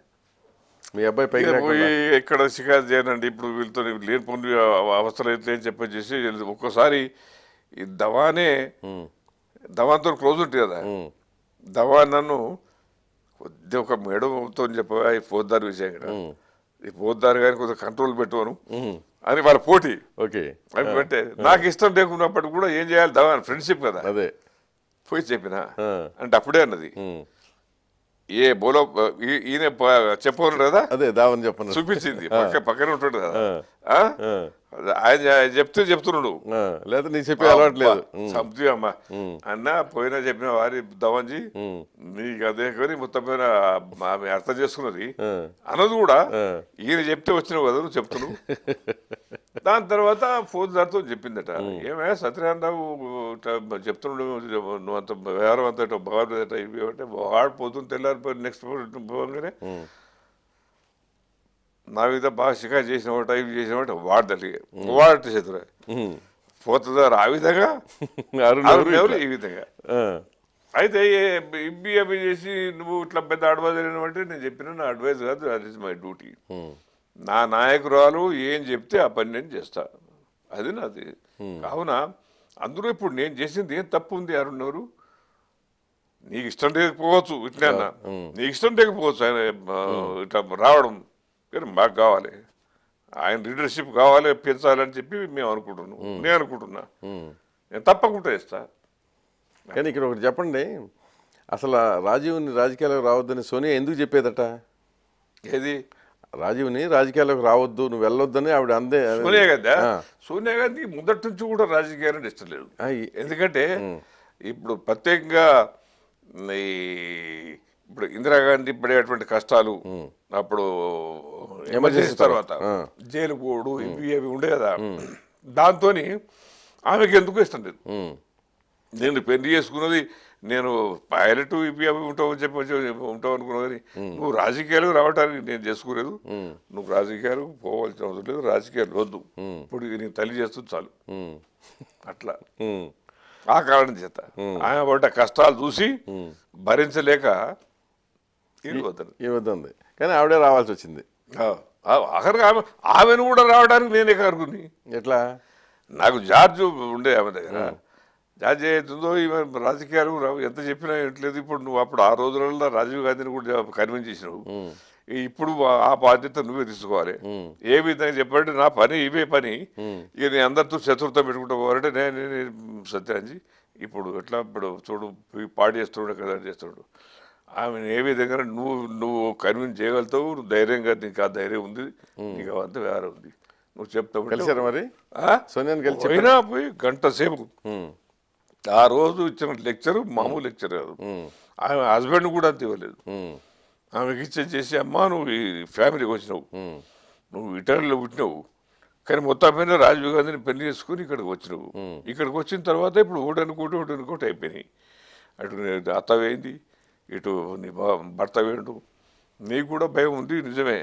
మీ అబ్బాయి పైకి పోయి ఎక్కడ షికారు చేయనండి ఇప్పుడు వీళ్ళతో లేని పనులు అవసరం అయితే అని చెప్పేసి ఒక్కోసారి ఈ దవానే దవాతో క్లోజ్ ఉంటుంది కదా దవా నన్ను కొద్ది ఒక మేడంతో చెప్పవా ఈ పోద్దారు విజయ్ ఈ పోద్దారు కానీ కొద్దిగా కంట్రోల్ పెట్టుకోను అని వాళ్ళ పోటీ ఓకే అంటే నాకు ఇష్టం లేకున్నప్పటికి కూడా ఏం చేయాలి దవా ఫ్రెండ్షిప్ కదా అదే పోయి చెప్పిన అంటే అప్పుడే అన్నది ఏ బోలో ఈయన చెప్పను కదా అదే దావని చెప్పను చూపించింది పక్క పక్కన ఉంటాడు కదా ఆయన చెప్తే చెప్తున్నాడు లేదా నీ చెప్పే అలవాటు లేదు సంతి అమ్మా అన్న పోయినా చెప్పిన వారి దవంజీ నీకు అదే కొని మొత్తం మీద అర్థం చేసుకున్నది అన్నది కూడా ఈయన చెప్తే వచ్చిన కదా నువ్వు చెప్తున్నావు దాని తర్వాత ఫోన్ దారితో చెప్పిందట ఏమే సత్యనారాయణ రావు చెప్తున్నాడు నువ్వు అంత వ్యవహారం అంత బాగా ఇవి అంటే పోతుంది తెల్లారిపోయి నెక్స్ట్ పోగానే నా మీద బాగా షికా చేసిన టైప్ చేసిన వాడు తల్లిగా వాడట చేతులే పోతుందా ఆ విధంగా ఈ విధంగా అయితే ఎంబీఏ చేసి నువ్వు ఇట్లా పెద్ద అడ్వైజ్ అంటే నేను చెప్పిన నా అడ్వైజ్ కాదు దట్ ఈస్ మై డ్యూటీ నా నాయకురాలు ఏం చెప్తే ఆ పని నేను చేస్తా అది నాది కావున అందరూ ఇప్పుడు నేను చేసింది ఏం తప్పు ఉంది అరుణ్ నీకు ఇష్టం లేకపోవచ్చు ఇట్లా నీకు ఇష్టం లేకపోవచ్చు ఆయన ఇట్లా రావడం కానీ మాకు కావాలి ఆయన లీడర్షిప్ కావాలి పెంచాలని చెప్పి మేము అనుకుంటున్నాం నేను అనుకుంటున్నా నేను తప్పకుండా ఇస్తా కానీ ఇక్కడ ఒకటి చెప్పండి అసలు రాజీవ్ని రాజకీయాలకు రావద్దని సోనియా ఎందుకు చెప్పేదట ఏది రాజీవ్ని రాజకీయాలకు రావద్దు నువ్వు వెళ్ళొద్దని ఆవిడ అందే సోనియా గాంధీ సోనియా గాంధీ మొదటి నుంచి కూడా రాజకీయాలని ఇష్టం లేదు ఎందుకంటే ఇప్పుడు ప్రత్యేకంగా ఈ ఇప్పుడు ఇందిరాగాంధీ పడేటువంటి కష్టాలు అప్పుడు ఎమర్జెన్సీ తర్వాత జైలు పోడు ఇవి అవి ఉండే కదా దాంతో ఆమెకి ఎందుకు ఇష్టం లేదు నేను పెళ్లి చేసుకున్నది నేను పైలట్ ఇవి అవి ఉంటావు అని చెప్పి ఉంటావు అనుకున్నావు కానీ నువ్వు రాజకీయాలు రావటానికి నేను చేసుకోలేదు నువ్వు రాజకీయాలు పోవాల్సిన అవసరం లేదు రాజకీయాలు వద్దు ఇప్పుడు నేను తల్లి చేస్తుంది చాలు అట్లా ఆ కారణం చేత ఆమె పడ్డ కష్టాలు చూసి భరించలేక ఇవ్వద్దు ఇవ్వద్దు కానీ ఆవిడే రావాల్సి వచ్చింది ఆఖరికి ఆమె ఆమెను కూడా రావడానికి నేనే కనుకుని ఎట్లా నాకు జార్జ్ ఉండే ఆమె దగ్గర జార్జ్ అవుతుందో ఈమె రాజకీయాలు రావు ఎంత చెప్పినా ఎట్లేదు ఇప్పుడు నువ్వు అప్పుడు ఆ రోజులలో రాజీవ్ గాంధీని కూడా కన్విన్స్ చేసినావు ఇప్పుడు ఆ బాధ్యత నువ్వే తీసుకోవాలి ఏ విధంగా చెప్పాడు నా పని ఇవే పని ఇక నేను అందరితో శత్రుత్వం పెట్టుకుంటూ పోవాలంటే నేను సత్యాంజీ ఇప్పుడు ఎట్లా ఇప్పుడు చూడు పాడు చేస్తున్నాడు కదా చేస్తున్నాడు ఆమె ఏ విధంగా నువ్వు నువ్వు కన్విన్స్ చేయగలుగుతావు నువ్వు ధైర్యంగా నీకు ఆ ధైర్యం ఉంది నీకు అంత వేరే ఉంది నువ్వు చెప్తావు కలిసారు మరి సోనియాని కలిసి పోయినా పోయి గంట సేపు ఆ రోజు ఇచ్చిన లెక్చర్ మామూలు లెక్చర్ కాదు ఆమె హస్బెండ్ కూడా అంత ఇవ్వలేదు ఆమెకి ఇచ్చే చేసి అమ్మ నువ్వు ఈ ఫ్యామిలీకి వచ్చినావు నువ్వు ఇటలీలో పుట్టినావు కానీ మొత్తం మీద రాజీవ్ గాంధీని పెళ్లి చేసుకుని ఇక్కడికి వచ్చినావు ఇక్కడికి వచ్చిన తర్వాత ఇప్పుడు ఓడనుకోటి ఓడనుకోటి అయిపోయినాయి అటు అత్తవేంది ఇటు నీ భర్త వేడు నీకు కూడా భయం ఉంది నిజమే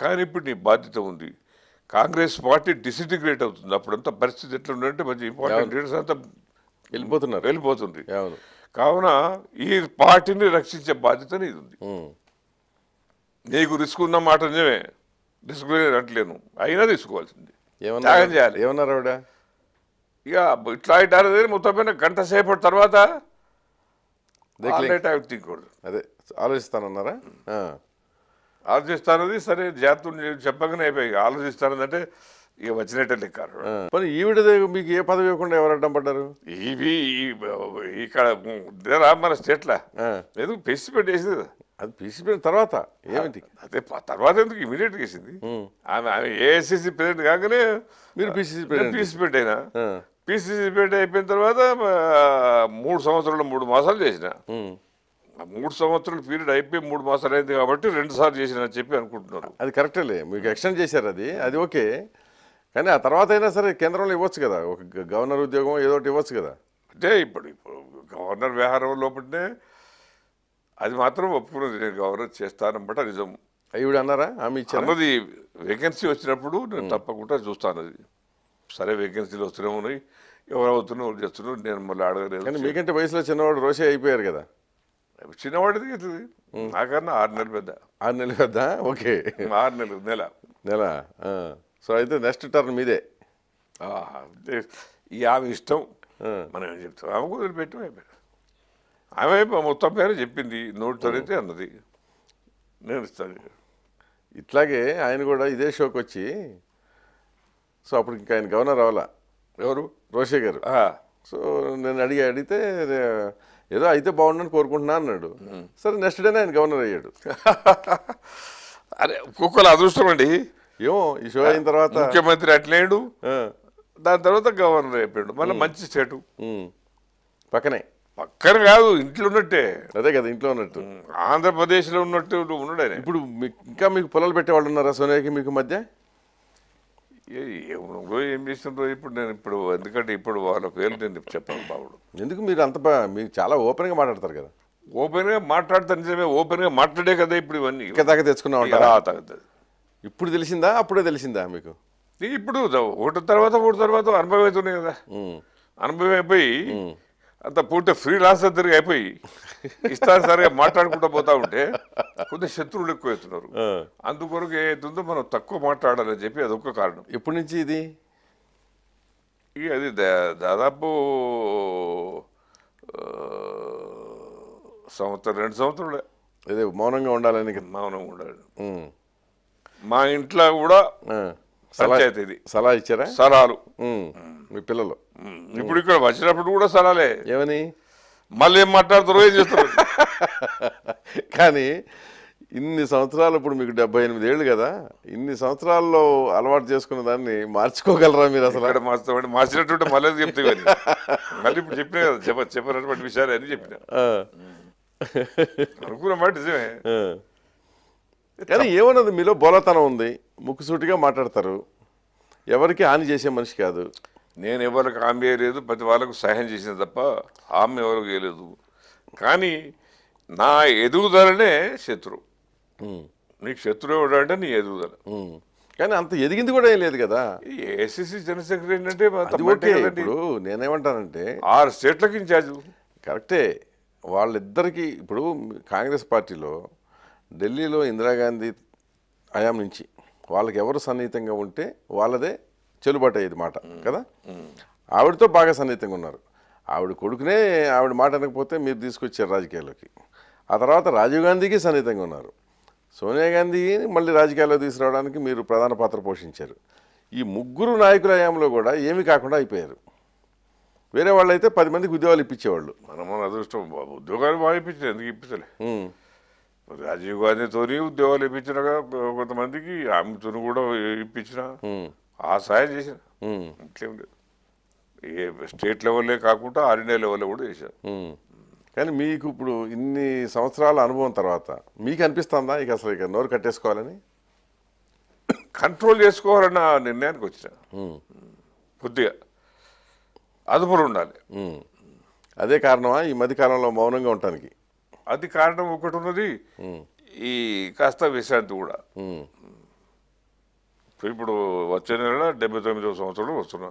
కానీ ఇప్పుడు నీ బాధ్యత ఉంది కాంగ్రెస్ పార్టీ డిసింటిగ్రేట్ అవుతుంది అప్పుడంతా పరిస్థితి ఎట్లా ఉందంటే మంచి ఇంపార్టెంట్ లీడర్స్ అంతా వెళ్ళిపోతున్నారు వెళ్ళిపోతుంది కావున ఈ పార్టీని రక్షించే బాధ్యత నీది ఉంది నీకు రిస్క్ ఉన్న మాట నిజమే రిస్క్ అంటలేను అయినా తీసుకోవాల్సింది ఏమన్నా చేయాలి ఏమన్నారు ఇక ఇట్లా ఇట్లా మొత్తం పైన గంట సేపటి తర్వాత అదే ఆలోచిస్తానన్నారా hmm. ఆలోచిస్తానది సరే జాతీయ చెప్పగానే అయిపోయి ఆలోచిస్తానది అంటే ఇక వచ్చినట్టే లెక్క మరి ఈవిడ మీకు ఏ పదవి ఇవ్వకుండా ఎవరు అడ్డం పడ్డారు ఇవి ఇక్కడ మన స్టేట్లా ఎందుకు పెసి పెట్టేసింది కదా అది పీసీ పెట్టిన తర్వాత ఏమిటి అదే తర్వాత ఎందుకు ఇమీడియట్గా వేసింది hmm. ఆమె ఆమె ఏఐసిసి ప్రెసిడెంట్ కాగానే మీరు పిసిసి ప్రెసిడెంట్ పీసీ పెట్టైనా పీసీసీ పేట అయిపోయిన తర్వాత మూడు సంవత్సరాలు మూడు మాసాలు చేసిన మూడు సంవత్సరాల పీరియడ్ అయిపోయి మూడు మాసాలు అయింది కాబట్టి రెండు సార్లు చేసిన అని చెప్పి అనుకుంటున్నారు అది కరెక్టేలే మీకు ఎక్స్టెండ్ చేశారు అది అది ఓకే కానీ ఆ తర్వాత అయినా సరే కేంద్రంలో ఇవ్వచ్చు కదా ఒక గవర్నర్ ఉద్యోగం ఏదో ఒకటి ఇవ్వచ్చు కదా అంటే ఇప్పుడు ఇప్పుడు గవర్నర్ వ్యవహారం లోపలనే అది మాత్రం ఒప్పుకున్నది నేను గవర్నర్ చేస్తానమాట నిజం ఈవిడ అన్నారా ఆమె అన్నది వేకెన్సీ వచ్చినప్పుడు నేను తప్పకుండా చూస్తాను అది సరే వేకెన్సీలు వస్తూనే ఉన్నాయి ఎవరు అవుతున్నారు చేస్తున్నారు నేను మళ్ళీ అడగలేదు మీకంటే వయసులో చిన్నవాడు రోషే అయిపోయారు కదా చిన్నవాడు అవుతుంది నాకన్నా ఆరు నెలలు పెద్ద ఆరు నెలలు పెద్ద ఓకే ఆరు నెలలు నెల నెల సో అయితే నెక్స్ట్ టర్న్ మీదే ఈ ఆమె ఇష్టం మనం ఏం చెప్తాం ఆమె పెట్టి అయిపోయారు ఆమె మొత్తం పేరు చెప్పింది నోటితోనైతే అన్నది నేను ఇస్తాను ఇట్లాగే ఆయన కూడా ఇదే షోకి వచ్చి సో అప్పుడు ఇంకా ఆయన గవర్నర్ అవ్వాలా ఎవరు రోషే గారు సో నేను అడిగి అడిగితే ఏదో అయితే బాగుండని కోరుకుంటున్నా అన్నాడు సరే నెక్స్ట్ డేనే ఆయన గవర్నర్ అయ్యాడు అరే ఒక్కొక్కరు అదృష్టం అండి ఏమో ఈ షో అయిన తర్వాత ముఖ్యమంత్రి అట్లేడు దాని తర్వాత గవర్నర్ అయిపోయాడు మళ్ళీ మంచి స్టేటు పక్కనే పక్కన కాదు ఇంట్లో ఉన్నట్టే అదే కదా ఇంట్లో ఉన్నట్టు ఆంధ్రప్రదేశ్లో ఉన్నట్టు ఉన్నాడే ఇప్పుడు ఇంకా మీకు పొలాలు పెట్టేవాళ్ళు ఉన్నారా సోనియాకి మీకు మధ్య ఏం చేసినో ఇప్పుడు నేను ఇప్పుడు ఎందుకంటే ఇప్పుడు వాళ్ళకు పేరు నేను చెప్పాను బాబుడు ఎందుకు మీరు అంత మీరు చాలా ఓపెన్గా మాట్లాడతారు కదా ఓపెన్గా మాట్లాడతారు నిజమే ఓపెన్గా మాట్లాడే కదా ఇప్పుడు ఇవన్నీ ఇంకా దాకా తెచ్చుకున్నా ఇప్పుడు తెలిసిందా అప్పుడే తెలిసిందా మీకు ఇప్పుడు ఓటు తర్వాత ఓటు తర్వాత అనుభవం అవుతున్నాయి కదా అనుభవం అయిపోయి అంత పూర్తి ఫ్రీ ఫ్రీలాన్సర్ తిరిగి అయిపోయి ఇష్టానుసారిగా మాట్లాడుకుంటూ పోతా ఉంటే కొద్ది శత్రువులు ఎక్కువ అవుతున్నారు అందుకొరకు ఏదైతుందో మనం తక్కువ మాట్లాడాలని చెప్పి అది ఒక్క కారణం ఎప్పటి నుంచి ఇది అది దాదాపు సంవత్సరం రెండు సంవత్సరాలే అదే మౌనంగా ఉండాలని మౌనంగా ఉండాలి మా ఇంట్లో కూడా సలహా ఇది సలహా ఇచ్చారా సలహాలు మీ పిల్లలు ఇప్పుడు ఇక్కడ వచ్చినప్పుడు కూడా సరాలే ఏమని మళ్ళీ ఏం మాట్లాడుతారో ఏం చేస్తారు కానీ ఇన్ని సంవత్సరాలు ఇప్పుడు మీకు డెబ్బై ఎనిమిది ఏళ్ళు కదా ఇన్ని సంవత్సరాల్లో అలవాటు చేసుకున్న దాన్ని మార్చుకోగలరా మీరు అసలు మార్చుకోండి మార్చినటువంటి మళ్ళీ చెప్తే మళ్ళీ ఇప్పుడు చెప్పిన కదా చెప్ప చెప్పినటువంటి విషయాలు అని చెప్పిన అనుకున్న మాట నిజమే కానీ ఏమన్నది మీలో బోలతనం ఉంది ముక్కుసూటిగా మాట్లాడతారు ఎవరికి హాని చేసే మనిషి కాదు నేను ఎవరికి ఆమె వేయలేదు ప్రతి వాళ్ళకు సహాయం చేసిన తప్ప ఆమె ఎవరికి వేయలేదు కానీ నా ఎదుగుదలనే శత్రువు నీకు శత్రువు ఎవడంటే నీ ఎదుగుదల కానీ అంత ఎదిగింది కూడా ఏం లేదు కదా ఏసీసీ జనరల్ సెక్రటరీ ఏంటంటే ఇప్పుడు నేనేమంటానంటే ఆరు స్టేట్లకు ఇన్ఛార్జ్ కరెక్టే వాళ్ళిద్దరికీ ఇప్పుడు కాంగ్రెస్ పార్టీలో ఢిల్లీలో ఇందిరాగాంధీ హయాం నుంచి వాళ్ళకి ఎవరు సన్నిహితంగా ఉంటే వాళ్ళదే చెల్లుబాటు అయ్యేది మాట కదా ఆవిడతో బాగా సన్నిహితంగా ఉన్నారు ఆవిడ కొడుకునే ఆవిడ మాట అనకపోతే మీరు తీసుకొచ్చారు రాజకీయాల్లోకి ఆ తర్వాత రాజీవ్ గాంధీకి సన్నిహితంగా ఉన్నారు సోనియా గాంధీని మళ్ళీ రాజకీయాల్లో తీసుకురావడానికి మీరు ప్రధాన పాత్ర పోషించారు ఈ ముగ్గురు నాయకుల హయాంలో కూడా ఏమీ కాకుండా అయిపోయారు వేరే వాళ్ళు అయితే పది మందికి ఉద్యోగాలు ఇప్పించేవాళ్ళు మనం అదృష్టం ఉద్యోగాలు బాగా ఇప్పించారు ఎందుకు ఇప్పించలే రాజీవ్ గాంధీతోని ఉద్యోగాలు ఇప్పించిన కొంతమందికి ఆమెతో కూడా ఇప్పించిన ఆ సాయం చేసిన ఇంకేం లేదు ఏ స్టేట్ లెవెల్లే కాకుండా ఆర్డినరీ లెవెల్లో కూడా చేశారు కానీ మీకు ఇప్పుడు ఇన్ని సంవత్సరాల అనుభవం తర్వాత మీకు అనిపిస్తుందా ఇక అసలు ఇక నోరు కట్టేసుకోవాలని కంట్రోల్ చేసుకోవాలన్న నిర్ణయానికి వచ్చిన కొద్దిగా అదుపులు ఉండాలి అదే కారణమా ఈ మధ్యకాలంలో మౌనంగా ఉండటానికి అది కారణం ఒకటి ఉన్నది ఈ కాస్త విశ్రాంతి కూడా ఇప్పుడు వచ్చే నెల డెబ్బై తొమ్మిదవ సంవత్సరం వస్తున్నా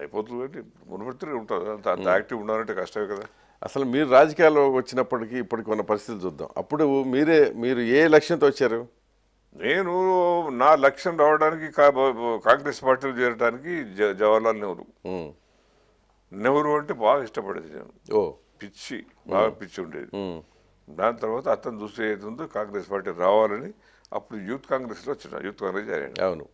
అయిపోతుంది అంటే మునుపెడితే ఉంటుంది అంత అంత యాక్టివ్ ఉండాలంటే కష్టమే కదా అసలు మీరు రాజకీయాల్లో వచ్చినప్పటికీ ఇప్పటికి ఉన్న పరిస్థితులు చూద్దాం అప్పుడు మీరే మీరు ఏ లక్ష్యంతో వచ్చారు నేను నా లక్ష్యం రావడానికి కాంగ్రెస్ పార్టీలో చేరడానికి జవహర్లాల్ నెహ్రూ నెహ్రూ అంటే బాగా ఇష్టపడేది నేను ఓ పిచ్చి బాగా పిచ్చి ఉండేది దాని తర్వాత అతను దృష్టి ఏదైతుందో కాంగ్రెస్ పార్టీ రావాలని అప్పుడు యూత్ కాంగ్రెస్లో వచ్చిన యూత్ కాంగ్రెస్ జాయిన్ అయినా అవును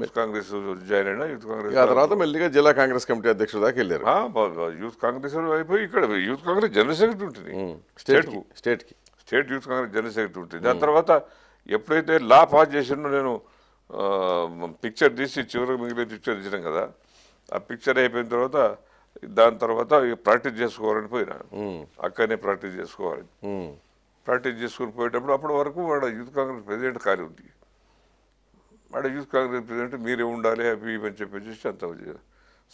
యూత్ కాంగ్రెస్ జాయిన్ అయినా యూత్ కాంగ్రెస్ ఆ తర్వాత మెల్లిగా జిల్లా కాంగ్రెస్ కమిటీ అధ్యక్షుడు దాకా వెళ్ళారు యూత్ కాంగ్రెస్ అయిపోయి ఇక్కడ యూత్ కాంగ్రెస్ జనరల్ సెక్రటరీ ఉంటుంది స్టేట్ స్టేట్కి state Youth Congress general secretary ఉంటుంది దాని తర్వాత ఎప్పుడైతే లా పాస్ చేసినో నేను పిక్చర్ తీసి చివరికి మిగిలిన పిక్చర్ తీసినాం కదా ఆ పిక్చర్ అయిపోయిన తర్వాత దాని తర్వాత ప్రాక్టీస్ చేసుకోవాలని పోయినా అక్కడనే ప్రాక్టీస్ చేసుకోవాలి ప్రాక్టీస్ చేసుకుని పోయేటప్పుడు అప్పటి వరకు వాడు యూత్ కాంగ్రెస్ ప్రెసిడెంట్ కాని ఉంది వాడు యూత్ కాంగ్రెస్ ప్రెసిడెంట్ మీరే ఉండాలి అవి అని చెప్పేసి అంత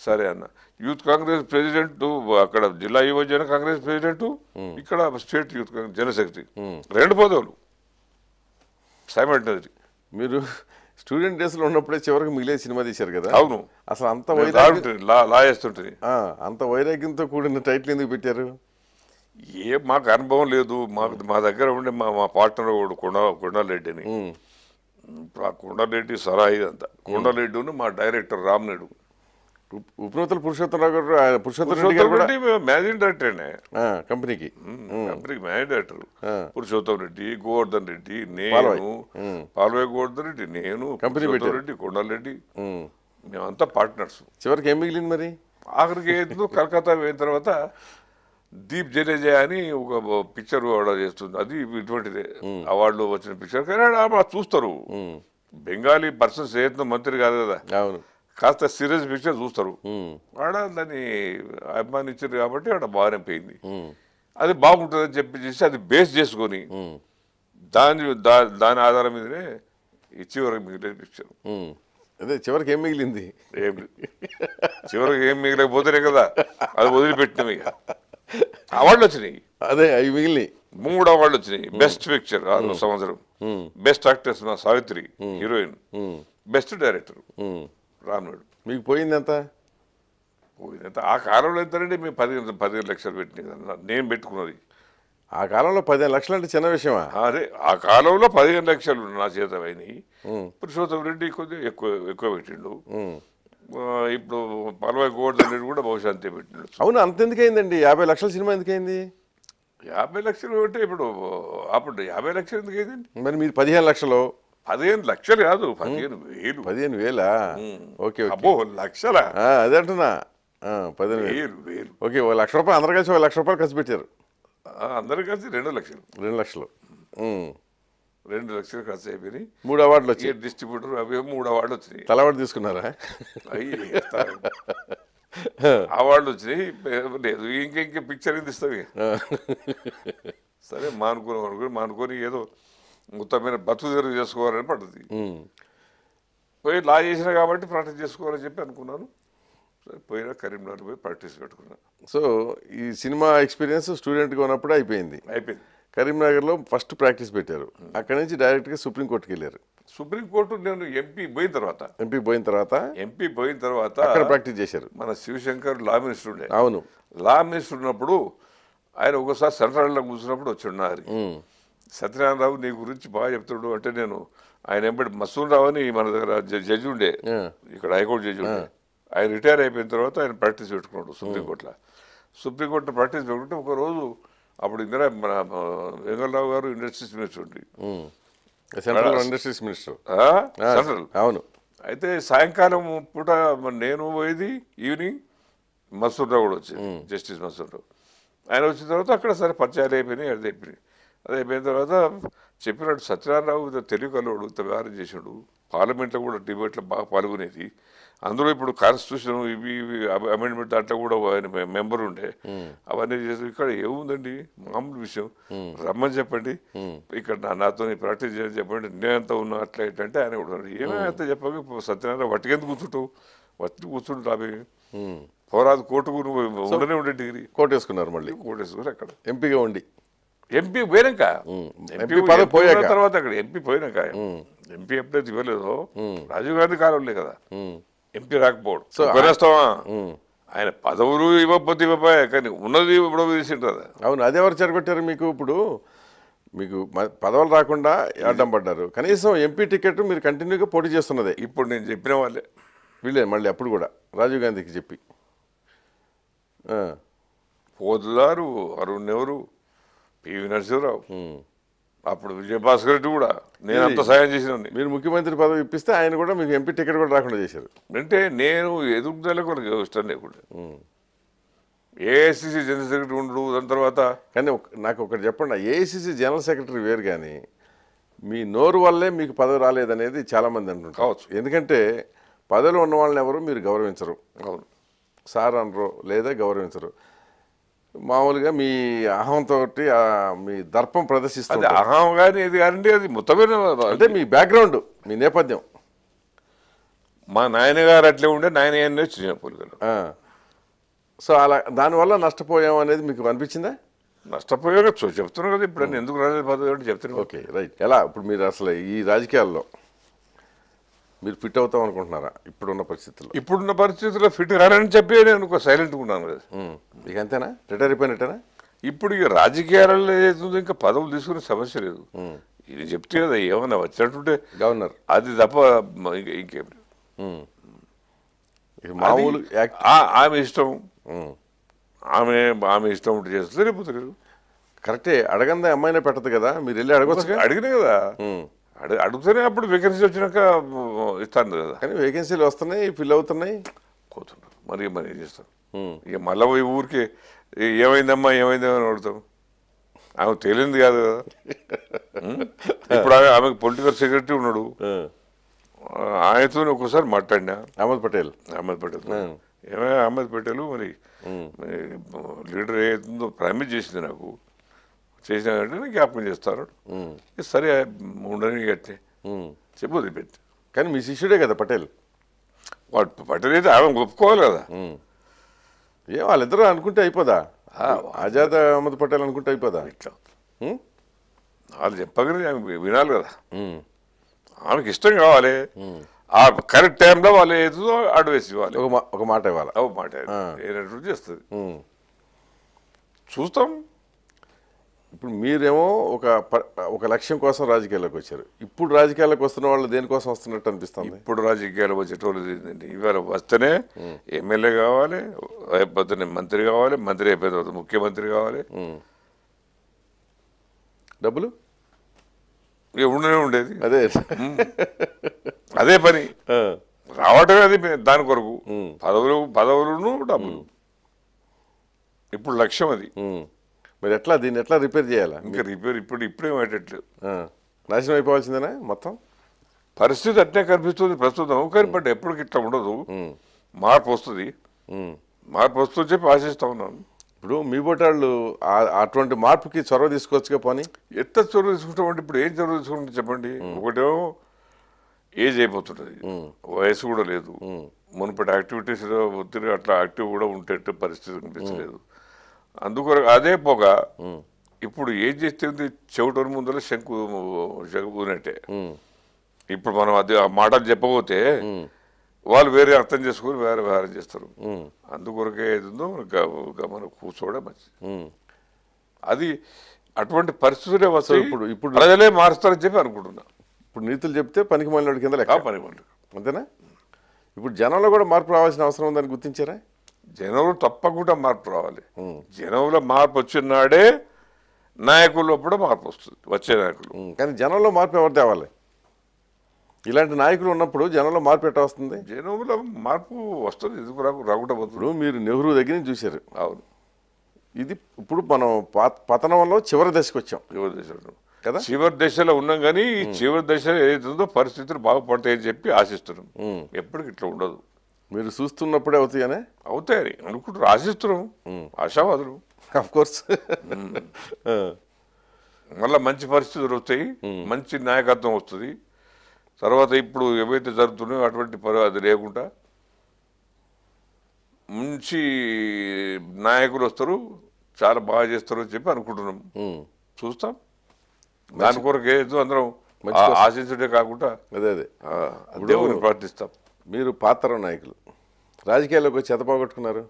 సరే అన్న యూత్ కాంగ్రెస్ ప్రెసిడెంట్ అక్కడ జిల్లా యువజన కాంగ్రెస్ ప్రెసిడెంట్ ఇక్కడ స్టేట్ యూత్ కాంగ్రెస్ జనశక్తి రెండు పదవులు సైమల్టరీ మీరు స్టూడెంట్ డేస్లో ఉన్నప్పుడే చివరికి మిగిలే సినిమా తీశారు కదా అవును అసలు అంత వైరాగ్యం లా లా వేస్తుంటుంది అంత వైరాగ్యంతో కూడిన టైటిల్ ఎందుకు పెట్టారు ఏ మాకు అనుభవం లేదు మాకు మా దగ్గర ఉండే మా మా పార్ట్నర్ ఒకడు కొండ కొండారెడ్డిని ఆ కొండారెడ్డి సరాయి అంతా కొండారెడ్డిని మా డైరెక్టర్ రామ్నాయుడు ఉపనూతల పురుషోత్తం గారు పురుషోత్తమరెడ్డి మేనేజింగ్ డైరెక్టర్నే కంపెనీకి కంపెనీకి మేనేజింగ్ డైరెక్టర్ పురుషోత్తం రెడ్డి గోవర్ధన్ రెడ్డి నేను పాల్వే గోవర్ధన్ రెడ్డి నేను కంపెనీ రెడ్డి కొండారెడ్డి మేమంతా పార్ట్నర్స్ చివరికి ఏం మిగిలింది మరి ఆఖరికి కలకత్తా పోయిన తర్వాత దీప్ జడేజా అని ఒక పిక్చర్ ఆర్డర్ చేస్తుంది అది ఇటువంటిదే అవార్డులో వచ్చిన పిక్చర్ కానీ చూస్తారు బెంగాలీ పర్సన్స్ ఏదో మంత్రి కాదు కదా కాస్త సీరియస్ పిక్చర్ చూస్తారు ఆడ దాన్ని అభిమానించారు కాబట్టి ఆడ భారం పోయింది అది బాగుంటుందని చెప్పి చేసి అది బేస్ చేసుకొని దాని దాని ఆధారం మీదనే చివరికి మిగిలిన పిక్చర్ అదే చివరికి ఏం మిగిలింది ఏం చివరికి ఏం మిగిలేకపోతేనే కదా అది వదిలిపెట్టినాం ఇక అవార్డులు వచ్చినాయి అదే అవి మిగిలినాయి మూడు అవార్డులు వచ్చినాయి బెస్ట్ పిక్చర్ ఆరు సంవత్సరం బెస్ట్ యాక్టర్స్ మా సావిత్రి హీరోయిన్ బెస్ట్ డైరెక్టర్ రామ్నాడు మీకు పోయింది ఎంత పోయింది ఎంత ఆ కాలంలో ఎంతంటే మేము పదిహేను పదిహేను లక్షలు పెట్టినది నేను పెట్టుకున్నది ఆ కాలంలో పదిహేను లక్షలు అంటే చిన్న విషయమా అదే ఆ కాలంలో పదిహేను లక్షలు నా చేత అయినాయి పురుషోత్తం రెడ్డి కొద్దిగా ఎక్కువ ఎక్కువ పెట్టిండు ఇప్పుడు పలవకూడదు అనేది కూడా బహుశా అంతే పెట్టినట్టు అవును అంత ఎందుకైందండి యాభై లక్షల సినిమా ఎందుకైంది యాభై లక్షలు అంటే ఇప్పుడు అప్పుడు యాభై లక్షలు ఎందుకైందండి మరి మీరు పదిహేను లక్షలు పదిహేను లక్షలు కాదు పదిహేను వేలు పదిహేను వేలా ఓకే అబ్బో లక్షల అదే అంటున్నా పదిహేను వేలు వేలు ఓకే ఒక లక్ష రూపాయలు అందరు కలిసి ఒక లక్ష రూపాయలు ఖర్చు పెట్టారు అందరు కలిసి రెండు లక్షలు రెండు లక్షలు రెండు లక్షలు ఖర్చు అయిపోయి మూడు అవార్డులు వచ్చాయి డిస్ట్రిబ్యూటర్ అవి మూడు అవార్డులు వచ్చినాయి తలవాడు తీసుకున్నారా అవి అవార్డులు వచ్చినాయి లేదు ఇంక ఇంక పిక్చర్ ఏంది ఇస్తావి సరే మానుకున్నాం అనుకుని మానుకొని ఏదో మొత్తమైన బతుకు తెరుగు చేసుకోవాలని పడుతుంది పోయి లా చేసిన కాబట్టి ప్రాక్టీస్ చేసుకోవాలని చెప్పి అనుకున్నాను పోయినా కరీంనగర్ పోయి ప్రాక్టీస్ పెట్టుకున్నాను సో ఈ సినిమా ఎక్స్పీరియన్స్ స్టూడెంట్గా ఉన్నప్పుడు అయిపోయింది అయిపోయింది కరీంనగర్లో ఫస్ట్ ప్రాక్టీస్ పెట్టారు అక్కడ నుంచి డైరెక్ట్గా సుప్రీంకోర్టుకి వెళ్ళారు సుప్రీంకోర్టు నేను ఎంపీ పోయిన తర్వాత ఎంపీ పోయిన తర్వాత ఎంపీ పోయిన తర్వాత అక్కడ ప్రాక్టీస్ చేశారు మన శివశంకర్ లా మినిస్టర్ ఉండే అవును లా మినిస్టర్ ఉన్నప్పుడు ఆయన ఒకసారి సెంట్రల్లో కూర్చున్నప్పుడు వచ్చి ఉన్నారు సత్యనారాయణరావు నీ గురించి బాగా చెప్తున్నాడు అంటే నేను ఆయన ఎంపటి మసూన్ రావు అని మన దగ్గర జడ్జి ఉండే ఇక్కడ హైకోర్టు జడ్జి ఉండే ఆయన రిటైర్ అయిపోయిన తర్వాత ఆయన ప్రాక్టీస్ పెట్టుకున్నాడు సుప్రీంకోర్టులో సుప్రీంకోర్టు ప్రాక్టీస్ పెట్టుకుంటే ఒకరోజు అప్పుడు ఇందిరా మన వెంగళరావు గారు ఇండస్ట్రీస్ మినిస్టర్ ఉండి సెంట్రల్ ఇండస్ట్రీస్ మినిస్టర్ సెంట్రల్ అవును అయితే సాయంకాలం పూట నేను పోయేది ఈవినింగ్ రావు కూడా వచ్చింది జస్టిస్ రావు ఆయన వచ్చిన తర్వాత అక్కడ సరే పరిచయాలు అయిపోయినాయి అది అయిపోయినాయి అది అయిపోయిన తర్వాత చెప్పినాడు సత్యనారాయణరావు తెలుగు కలవాడు వ్యవహారం చేసాడు పార్లమెంట్లో కూడా డిబేట్లో బాగా పాల్గొనేది అందులో ఇప్పుడు కాన్స్టిట్యూషన్ ఇవి అమెండ్మెంట్ దాంట్లో కూడా ఆయన మెంబర్ ఉండే అవన్నీ చేసి ఇక్కడ ఏముందండి మామూలు విషయం రమ్మని చెప్పండి ఇక్కడ నా నాతో ప్రాక్టీస్ చేయాలని చెప్పండి నేనంత ఉన్నా అట్లా ఏంటంటే ఆయన కూడా ఏమైనా చెప్పక సత్యనారాయణ వట్టికెందుకు కూర్చుంటావు వట్టి కూర్చుంటు అవి పోరాదు కోర్టుకు ఉండనే ఉండే డిగ్రీ కోటేసుకున్నారు మళ్ళీ కోటేసుకున్నారు అక్కడ ఎంపీగా ఉండి ఎంపీ పోయినాక ఎంపీ పదవి పోయాక తర్వాత అక్కడ ఎంపీ పోయినాక ఎంపీ ఎప్పుడైతే ఇవ్వలేదో రాజీవ్ గాంధీ లేదు కదా ఎంపీ రాకపోవడం సో వినస్తావా ఆయన పదవులు ఇవ్వకపోతే ఇవ్వపోయా కానీ ఉన్నది ఇప్పుడు తీసింటారు అవును ఎవరు చెరగొట్టారు మీకు ఇప్పుడు మీకు పదవులు రాకుండా అడ్డం పడ్డారు కనీసం ఎంపీ టికెట్ మీరు కంటిన్యూగా పోటీ చేస్తున్నదే ఇప్పుడు నేను చెప్పిన వాళ్ళే వీళ్ళే మళ్ళీ అప్పుడు కూడా రాజీవ్ గాంధీకి చెప్పి పోదులారు అరుణ్ ఎవరు పివి నరసింహరావు అప్పుడు విజయభాస్కర్ రెడ్డి కూడా నేను అంత సాయం చేసిన మీరు ముఖ్యమంత్రి పదవి ఇప్పిస్తే ఆయన కూడా మీకు ఎంపీ టికెట్ కూడా రాకుండా చేశారు అంటే నేను ఎదుగుదల కొరకు ఇష్టం లేకుండా ఏఐసిసి జనరల్ సెక్రటరీ ఉండడు దాని తర్వాత కానీ నాకు ఒకటి చెప్పండి ఏఐసిసి జనరల్ సెక్రటరీ వేరు కానీ మీ నోరు వల్లే మీకు పదవి రాలేదనేది చాలామంది అంటున్నారు కావచ్చు ఎందుకంటే పదవిలో ఉన్న వాళ్ళని ఎవరు మీరు గౌరవించరు సార్ అనరు లేదా గౌరవించరు మామూలుగా మీ తోటి మీ దర్పం ప్రదర్శిస్తుంది అహం కానీ ఇది కానీ అది మొత్తమైన అంటే మీ బ్యాక్గ్రౌండ్ మీ నేపథ్యం మా నాయనగారు అట్లే ఉండే నాయన చిన్నప్పుడు సో అలా దానివల్ల నష్టపోయాం అనేది మీకు అనిపించిందా నష్టపోయాక చెప్తున్నారు కదా ఇప్పుడు ఎందుకు రాలేదు పదవి చెప్తున్నారు ఓకే రైట్ ఎలా ఇప్పుడు మీరు అసలు ఈ రాజకీయాల్లో మీరు ఫిట్ అవుతాం అనుకుంటున్నారా ఇప్పుడున్న పరిస్థితుల్లో ఇప్పుడున్న పరిస్థితుల్లో ఫిట్ కానని చెప్పి నేను ఒక సైలెంట్గా ఉన్నాను ఇక అంతేనా రిటైర్ అయిపోయినట్టేనా ఇప్పుడు ఇక రాజకీయాలలో ఏదైతుంది ఇంకా పదవులు తీసుకునే సమస్య లేదు ఇది చెప్తే కదా ఏమన్నా వచ్చినట్టుంటే గవర్నర్ అది తప్ప ఇంకేం మామూలు ఆమె ఇష్టం ఆమె ఆమె ఇష్టం ఉంటే చేస్తుంది రేపు కరెక్టే అడగందా అమ్మాయినే పెట్టదు కదా మీరు వెళ్ళి అడగచ్చు అడిగినా కదా అడు అడుగుతూనే అప్పుడు వేకెన్సీ వచ్చినాక ఇస్తాను కదా కానీ వేకెన్సీలు వస్తున్నాయి ఫిల్ అవుతున్నాయి పోతున్నారు మరి మరి ఏం చేస్తాం ఇక మళ్ళీ పోయి ఊరికి ఏమైందమ్మా ఏమైందేమో అని అడుగుతాం ఆమె తేలింది కాదు కదా ఇప్పుడు ఆమె ఆమెకు పొలిటికల్ సెక్రటరీ ఉన్నాడు ఆయనతో ఒక్కోసారి మాట్లాడినా అహ్మద్ పటేల్ అహ్మద్ పటేల్ ఏమైనా అహ్మద్ పటేల్ మరి లీడర్ ఏ ప్రామిస్ చేసింది నాకు చేసిన వెంటనే జ్ఞాపకం చేస్తారు సరే ఉండని గట్టే చెప్పు వదిలిపెట్టి కానీ మీ శిష్యుడే కదా పటేల్ వాడు పటేల్ అయితే ఆమె ఒప్పుకోవాలి కదా ఏ వాళ్ళిద్దరూ అనుకుంటే అయిపోదా ఆజాద్ అహ్మద్ పటేల్ అనుకుంటే అయిపోదా ఇట్లా వాళ్ళు చెప్పగలిగి ఆమె వినాలి కదా ఆమెకి ఇష్టం కావాలి ఆ కరెక్ట్ టైంలో వాళ్ళు ఏదో అడ్వైస్ ఇవ్వాలి ఒక మాట ఇవ్వాలి ఒక మాట ఏంటంటే చేస్తుంది చూస్తాం ఇప్పుడు మీరేమో ఒక ఒక లక్ష్యం కోసం రాజకీయాల్లోకి వచ్చారు ఇప్పుడు రాజకీయాల్లోకి వస్తున్న వాళ్ళు దేనికోసం వస్తున్నట్టు అనిపిస్తుంది ఇప్పుడు రాజకీయాలు వచ్చేటోళ్ళు ఏంటండి ఇవాళ వస్తేనే ఎమ్మెల్యే కావాలి అయిపోతేనే మంత్రి కావాలి మంత్రి అయిపోయిన తర్వాత ముఖ్యమంత్రి కావాలి డబ్బులు ఉండనే ఉండేది అదే అదే పని రావటమే అది దాని కొరకు పదవులు పదవులను డబ్బులు ఇప్పుడు లక్ష్యం అది మరి ఎట్లా దీన్ని ఎట్లా రిపేర్ చేయాలా ఇంకా రిపేర్ ఇప్పుడు ఇప్పుడే పెట్టట్లేదు నాశనం అయిపోవాల్సిందేనా మొత్తం పరిస్థితి అట్లే కనిపిస్తుంది ప్రస్తుతం కానీ బట్ ఎప్పటికి ఇట్లా ఉండదు మార్పు వస్తుంది మార్పు వస్తుందని చెప్పి ఆశిస్తా ఉన్నాను ఇప్పుడు మీ బొటాళ్ళు అటువంటి మార్పుకి చొరవ తీసుకోవచ్చుగా పని ఎంత చొరవ తీసుకుంటామంటే ఇప్పుడు ఏం చొరవ తీసుకుంటుంది చెప్పండి ఒకటేమో ఏజ్ అయిపోతుంటుంది వయసు కూడా లేదు మునుపటి యాక్టివిటీస్ ఒత్తిడి అట్లా యాక్టివ్ కూడా ఉండేట్టు పరిస్థితి కనిపించలేదు అందుకొరకు అదే పొగ ఇప్పుడు ఏం చేస్తుంది చెవిటోని ముందర శంకు ఊనట్టే ఇప్పుడు మనం అది ఆ మాటలు చెప్పబోతే వాళ్ళు వేరే అర్థం చేసుకుని వేరే వ్యవహారం చేస్తారు అందుకొరకే ఏదో మనం కూర్చోవడం మంచిది అది అటువంటి పరిస్థితులే వస్తాయి ఇప్పుడు ఇప్పుడు ప్రజలే మారుస్తారని చెప్పి అనుకుంటున్నా ఇప్పుడు నీతులు చెప్తే పనికి మళ్ళీ కింద లేక పనికి అంతేనా ఇప్పుడు జనంలో కూడా మార్పు రావాల్సిన అవసరం ఉందని గుర్తించారా జనవులు తప్పకుండా మార్పు రావాలి జనవులో మార్పు వచ్చినాడే నాయకుల్లో కూడా మార్పు వస్తుంది వచ్చే నాయకులు కానీ జనంలో మార్పు ఎవరు తేవాలి ఇలాంటి నాయకులు ఉన్నప్పుడు జనంలో మార్పు ఎట్లా వస్తుంది జనంలో మార్పు వస్తుంది ఎందుకు రాకు రాకుండా మీరు నెహ్రూ దగ్గర నుంచి చూశారు అవును ఇది ఇప్పుడు మనం పతనంలో చివరి దశకు వచ్చాం చివరి దశలో కదా చివరి దశలో ఉన్నాం కానీ చివరి దశలో ఏదైతుందో పరిస్థితులు బాగుపడతాయని చెప్పి ఆశిస్తున్నాం ఎప్పటికి ఇట్లా ఉండదు మీరు చూస్తున్నప్పుడే అవుతాయనే అవుతాయి అనుకుంటు రాసిస్తున్నాం ఆశావాదులు కోర్స్ మళ్ళీ మంచి పరిస్థితులు వస్తాయి మంచి నాయకత్వం వస్తుంది తర్వాత ఇప్పుడు ఏవైతే జరుగుతున్నాయో అటువంటి అది లేకుండా మంచి నాయకులు వస్తారు చాలా బాగా చేస్తారు అని చెప్పి అనుకుంటున్నాం చూస్తాం దాని కొరకు ఏదో అందరం ఆశించడే కాకుండా అదే అదే దేవుని ప్రార్థిస్తాం మీరు పాత్ర నాయకులు రాజకీయాల్లోకి చెత పోగొట్టుకున్నారు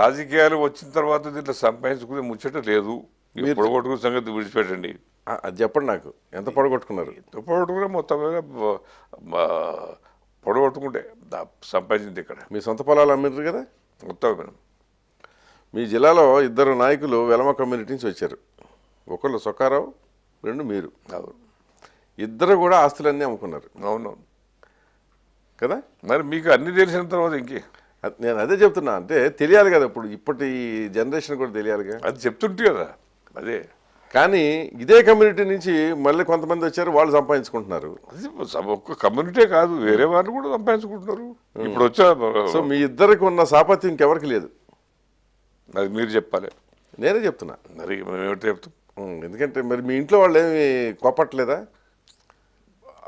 రాజకీయాలు వచ్చిన తర్వాత దీంట్లో సంపాదించుకునే ముచ్చట లేదు మీరు పొడగొట్టుకున్న సంగతి విడిచిపెట్టండి అది చెప్పండి నాకు ఎంత పొడగొట్టుకున్నారు ఎంత పొడగొట్టుకున్నా మొత్తం పొడగొట్టుకుంటే సంపాదించింది ఇక్కడ మీ సొంత పొలాలు అమ్మినారు కదా మొత్తం మీ జిల్లాలో ఇద్దరు నాయకులు వెలమ కమ్యూనిటీ నుంచి వచ్చారు ఒకళ్ళు సుఖారావు రెండు మీరు ఇద్దరు కూడా ఆస్తులన్నీ అమ్ముకున్నారు అవునవును కదా మరి మీకు అన్ని తెలిసిన తర్వాత ఇంకే నేను అదే చెప్తున్నా అంటే తెలియాలి కదా ఇప్పుడు ఇప్పటి జనరేషన్ కూడా తెలియాలిగా అది చెప్తుంటే కదా అదే కానీ ఇదే కమ్యూనిటీ నుంచి మళ్ళీ కొంతమంది వచ్చారు వాళ్ళు సంపాదించుకుంటున్నారు అది ఒక్క కమ్యూనిటీ కాదు వేరే వాళ్ళు కూడా సంపాదించుకుంటున్నారు ఇప్పుడు వచ్చా సో మీ ఇద్దరికి ఉన్న సాపత్యం ఇంకెవరికి లేదు అది మీరు చెప్పాలి నేనే చెప్తున్నా మరి మేము ఏమిటో చెప్తాం ఎందుకంటే మరి మీ ఇంట్లో వాళ్ళు ఏమి కోపట్లేదా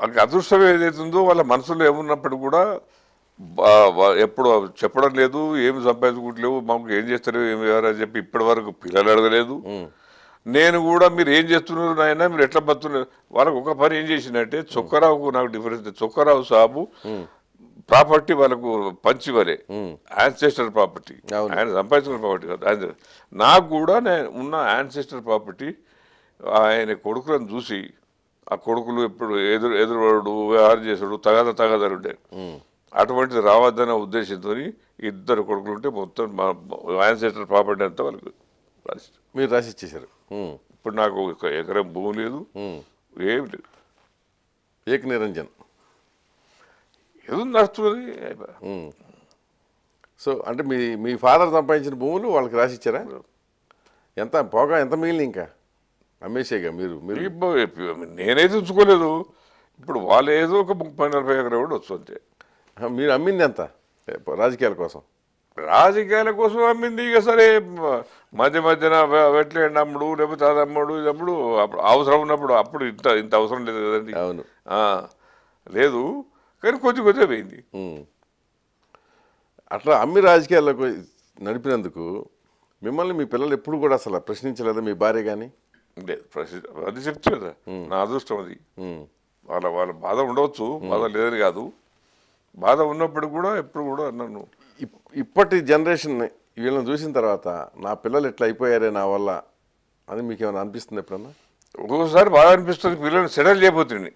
వాళ్ళకి అదృష్టం ఏదైతుందో వాళ్ళ మనసులో ఏమున్నప్పుడు కూడా ఎప్పుడు చెప్పడం లేదు ఏమి సంపాదించుకోవట్లేవు మాకు ఏం చేస్తారు ఏమి అని చెప్పి ఇప్పటి వరకు పిల్లలు అడగలేదు నేను కూడా మీరు ఏం చేస్తున్నారు నాయన మీరు ఎట్లా బతున్నారు వాళ్ళకు ఒక పని ఏం చేసిందంటే చొక్కరావుకు నాకు డిఫరెన్స్ చొక్కరావు సాబు ప్రాపర్టీ వాళ్ళకు పంచివలే యాన్సెస్టర్ ప్రాపర్టీ ఆయన సంపాదించుకున్న ప్రాపర్టీ కాదు ఆయన నాకు కూడా నేను ఉన్న యాన్సెస్టర్ ప్రాపర్టీ ఆయన కొడుకులను చూసి ఆ కొడుకులు ఎప్పుడు ఎదురు ఎదురువాడు వ్యవహారం చేసాడు తగద తగదలుండే అటువంటిది రావద్దనే ఉద్దేశంతో ఇద్దరు కొడుకులు ఉంటే మొత్తం ఆయన యాన్సెస్టర్ ప్రాపర్టీ అంతా వాళ్ళకి రాసి మీరు రాసి ఇచ్చేసారు ఇప్పుడు నాకు ఒక ఎకరం భూమి లేదు ఏమి లేదు ఏక నిరంజన్ ఏదో నడుస్తుంది సో అంటే మీ మీ ఫాదర్ సంపాదించిన భూములు వాళ్ళకి రాసి ఇచ్చారా ఎంత పోగా ఎంత మిగిలింది ఇంకా అమ్మేసేగా మీరు మీరు నేనైతే ఉంచుకోలేదు ఇప్పుడు వాళ్ళు ఏదో ఒక ముప్పై నలభై ఎకరా కూడా వస్తుంటే మీరు అమ్మింది ఎంత రాజకీయాల కోసం రాజకీయాల కోసం అమ్మింది ఇక సరే మధ్య మధ్యన వెట్లేండి అమ్ముడు లేకపోతే అది అమ్ముడు ఇది అమ్ముడు అప్పుడు అవసరం ఉన్నప్పుడు అప్పుడు ఇంత ఇంత అవసరం లేదు కదండి అవును లేదు కానీ కొద్ది కొద్దిగా పోయింది అట్లా అమ్మి రాజకీయాల్లో నడిపినందుకు మిమ్మల్ని మీ పిల్లలు ఎప్పుడు కూడా అసలు ప్రశ్నించలేదా మీ భార్య కానీ లేదు అది చెప్తున్నా కదా నా అదృష్టం అది వాళ్ళ వాళ్ళ బాధ ఉండవచ్చు బాధ లేదని కాదు బాధ ఉన్నప్పుడు కూడా ఎప్పుడు కూడా నన్ను ఇప్పటి జనరేషన్ వీళ్ళని చూసిన తర్వాత నా పిల్లలు ఎట్లా అయిపోయారే నా వల్ల అని మీకు ఏమైనా అనిపిస్తుంది ఎప్పుడన్నా ఒక్కొక్కసారి బాధ అనిపిస్తుంది పిల్లల్ని సెటిల్ చేయబోతుంది